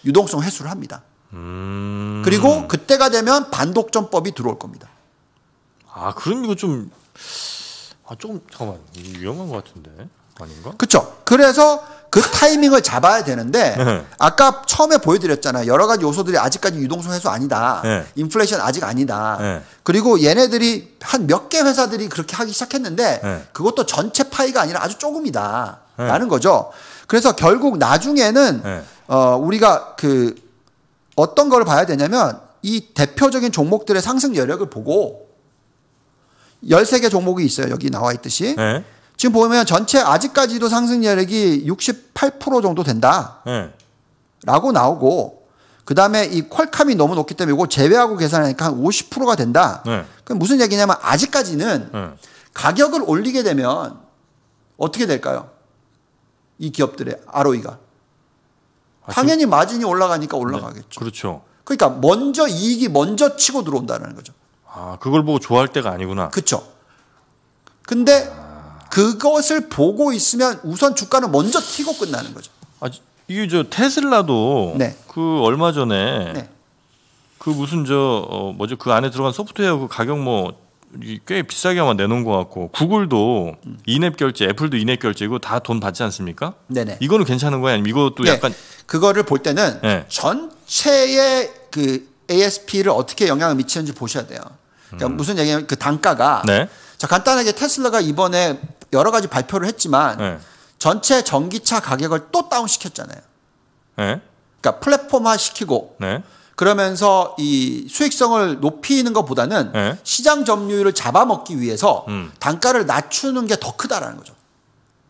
유동성 회수를 합니다. 음. 그리고 그때가 되면 반독점법이 들어올 겁니다. 아 그럼 이거 좀 아, 조금 잠깐만 위험한 것 같은데 아닌가? 그렇죠. 그래서 그 타이밍을 잡아야 되는데 네. 아까 처음에 보여드렸잖아요. 여러 가지 요소들이 아직까지 유동성 해소 아니다. 네. 인플레이션 아직 아니다. 네. 그리고 얘네들이 한 몇 개 회사들이 그렇게 하기 시작했는데 네. 그것도 전체 파이가 아니라 아주 조금이다. 네. 라는 거죠. 그래서 결국 나중에는 네. 어, 우리가 그 어떤 걸 봐야 되냐면 이 대표적인 종목들의 상승 여력을 보고 13개 종목이 있어요. 여기 나와 있듯이. 네. 지금 보면 전체 아직까지도 상승 여력이 68% 정도 된다. 예. 라고 나오고 그다음에 이 퀄캄이 너무 높기 때문에 이거 제외하고 계산하니까 한 50%가 된다. 네. 그럼 무슨 얘기냐면 아직까지는 가격을 올리게 되면 어떻게 될까요? 이 기업들의 ROE가 아, 당연히 마진이 올라가니까 올라가겠죠. 네, 그렇죠. 그러니까 먼저 이익이 먼저 치고 들어온다는 거죠. 아, 그걸 보고 좋아할 때가 아니구나. 그렇죠. 근데 아... 그것을 보고 있으면 우선 주가는 먼저 튀고 끝나는 거죠. 아, 이게 저 테슬라도 네. 그 얼마 전에 네. 그 무슨 저 어, 뭐죠 그 안에 들어간 소프트웨어 그 가격 뭐 꽤비싸게 아마 내놓은 것 같고 구글도 음. 인앱 결제, 애플도 인앱 결제고 다 돈 받지 않습니까? 네네. 이거는 괜찮은 거야? 아니면 이것도 네. 약간 그거를 볼 때는 네. 전체의 그 ASP를 어떻게 영향을 미치는지 보셔야 돼요. 그러니까 음. 무슨 얘기냐면 그 단가가 네. 자 간단하게 테슬라가 이번에 여러 가지 발표를 했지만 네. 전체 전기차 가격을 또 다운 시켰잖아요. 네. 그러니까 플랫폼화 시키고 네. 그러면서 이 수익성을 높이는 것보다는 네. 시장 점유율을 잡아먹기 위해서 음. 단가를 낮추는 게 더 크다라는 거죠.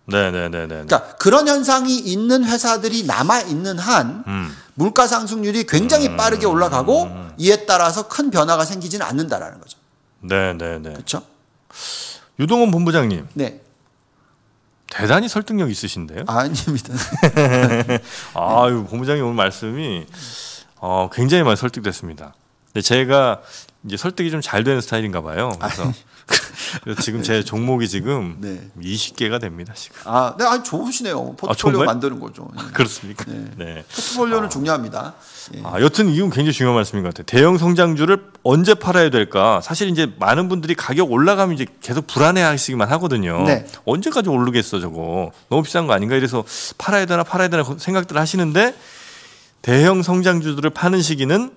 네네네 그러니까 그런 현상이 있는 회사들이 남아 있는 한 음. 물가 상승률이 굉장히 음. 빠르게 올라가고 이에 따라서 큰 변화가 생기지는 않는다라는 거죠. 네네네. 그렇죠. 유동원 본부장님. 네. 대단히 설득력 있으신데요? 아, 아닙니다. 아유 본부장님 오늘 말씀이 어, 굉장히 많이 설득됐습니다. 근데 제가 이제 설득이 좀 잘 되는 스타일인가 봐요. 그래서 지금 제 종목이 지금 네. 20개가 됩니다. 지금. 아, 네, 아니 좋으시네요. 아, 포트폴리오 아, 만드는 거죠. 네. 그렇습니까? 네. 네. 포트폴리오는 아, 중요합니다. 예. 아, 여튼 이건 굉장히 중요한 말씀인 것 같아요. 대형 성장주를 언제 팔아야 될까? 사실 이제 많은 분들이 가격 올라가면 이제 계속 불안해하시기만 하거든요. 네. 언제까지 오르겠어 저거? 너무 비싼 거 아닌가? 이래서 팔아야 되나 팔아야 되나 생각들 하시는데 대형 성장주들을 파는 시기는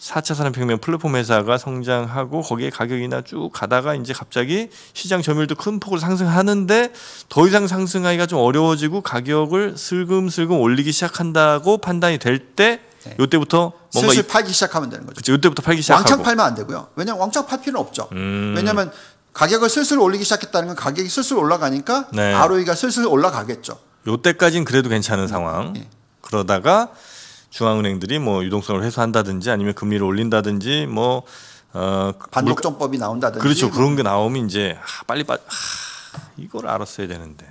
4차 산업혁명 플랫폼 회사가 성장하고 거기에 가격이나 쭉 가다가 이제 갑자기 시장 점유율도 큰 폭으로 상승하는데 더 이상 상승하기가 좀 어려워지고 가격을 슬금슬금 올리기 시작한다고 판단이 될때 네. 요때부터 뭔가 슬슬 팔기 시작하면 되는 거죠. 그렇죠. 요때부터 팔기 시작하고 왕창 팔면 안 되고요. 왜냐면 하 왕창 팔 필요는 없죠. 음. 왜냐면 하 가격을 슬슬 올리기 시작했다는 건 가격이 슬슬 올라가니까 네. ROE가 슬슬 올라가겠죠. 요때까지는 그래도 괜찮은 음. 상황. 네. 그러다가 중앙은행들이 뭐 유동성을 회수한다든지 아니면 금리를 올린다든지 뭐 어, 반독점법이 나온다든지 그렇죠 뭐. 그런 게 나오면 이제 아, 빨리 빠 아, 이걸 알았어야 되는데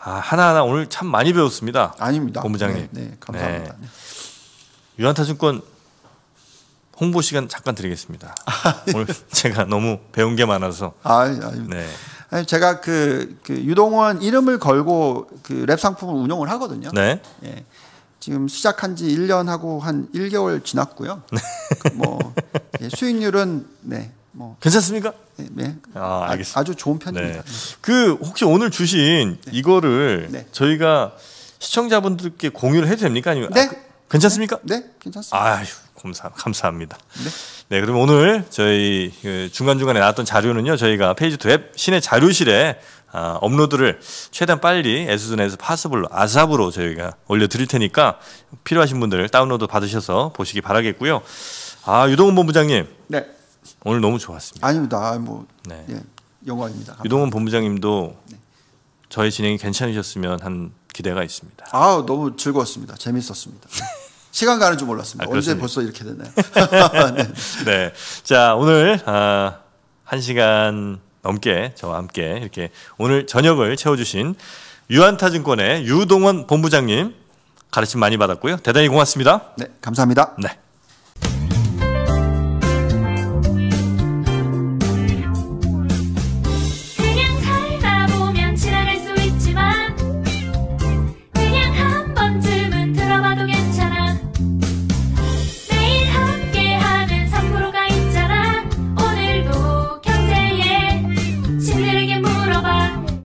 아, 하나하나 오늘 참 많이 배웠습니다. 아닙니다, 본부장님. 네, 네 감사합니다. 네. 유한타증권 홍보 시간 잠깐 드리겠습니다. 아, 네. 오늘 제가 너무 배운 게 많아서. 아, 아닙니다. 네. 제가 그, 그, 유동원 이름을 걸고 그 랩 상품을 운영을 하거든요. 네. 예. 지금 시작한 지 1년 하고 한 1개월 지났고요. 네. 뭐 예, 수익률은 네. 뭐 괜찮습니까? 네. 네. 아, 알겠습니다. 아, 주 좋은 편입니다. 네. 그 혹시 오늘 주신 네. 이거를 네. 저희가 시청자분들께 공유를 해도 됩니까? 아니면 네. 아, 괜찮습니까? 네, 괜찮습니다. 아유, 감사합니다. 네. 네, 그럼 오늘 저희 그 중간중간에 나왔던 자료는요, 저희가 페이지 2앱 신의 자료실에 아, 업로드를 최대한 빨리 에스준에서 파스블로 아삽으로 저희가 올려드릴 테니까 필요하신 분들 다운로드 받으셔서 보시기 바라겠고요. 아 유동훈 본부장님. 네. 오늘 너무 좋았습니다. 아닙니다. 아, 뭐 네. 예, 영광입니다. 유동훈 본부장님도 네. 저의 진행이 괜찮으셨으면 한 기대가 있습니다. 아 너무 즐거웠습니다. 재밌었습니다. 시간 가는 줄 몰랐습니다. 아, 언제 벌써 이렇게 됐나요? 네. 네. 자 오늘 아, 1 시간 넘게 저와 함께 이렇게 오늘 저녁을 채워주신 유한타증권의 유동원 본부장님 가르침 많이 받았고요. 대단히 고맙습니다. 네, 감사합니다. 네.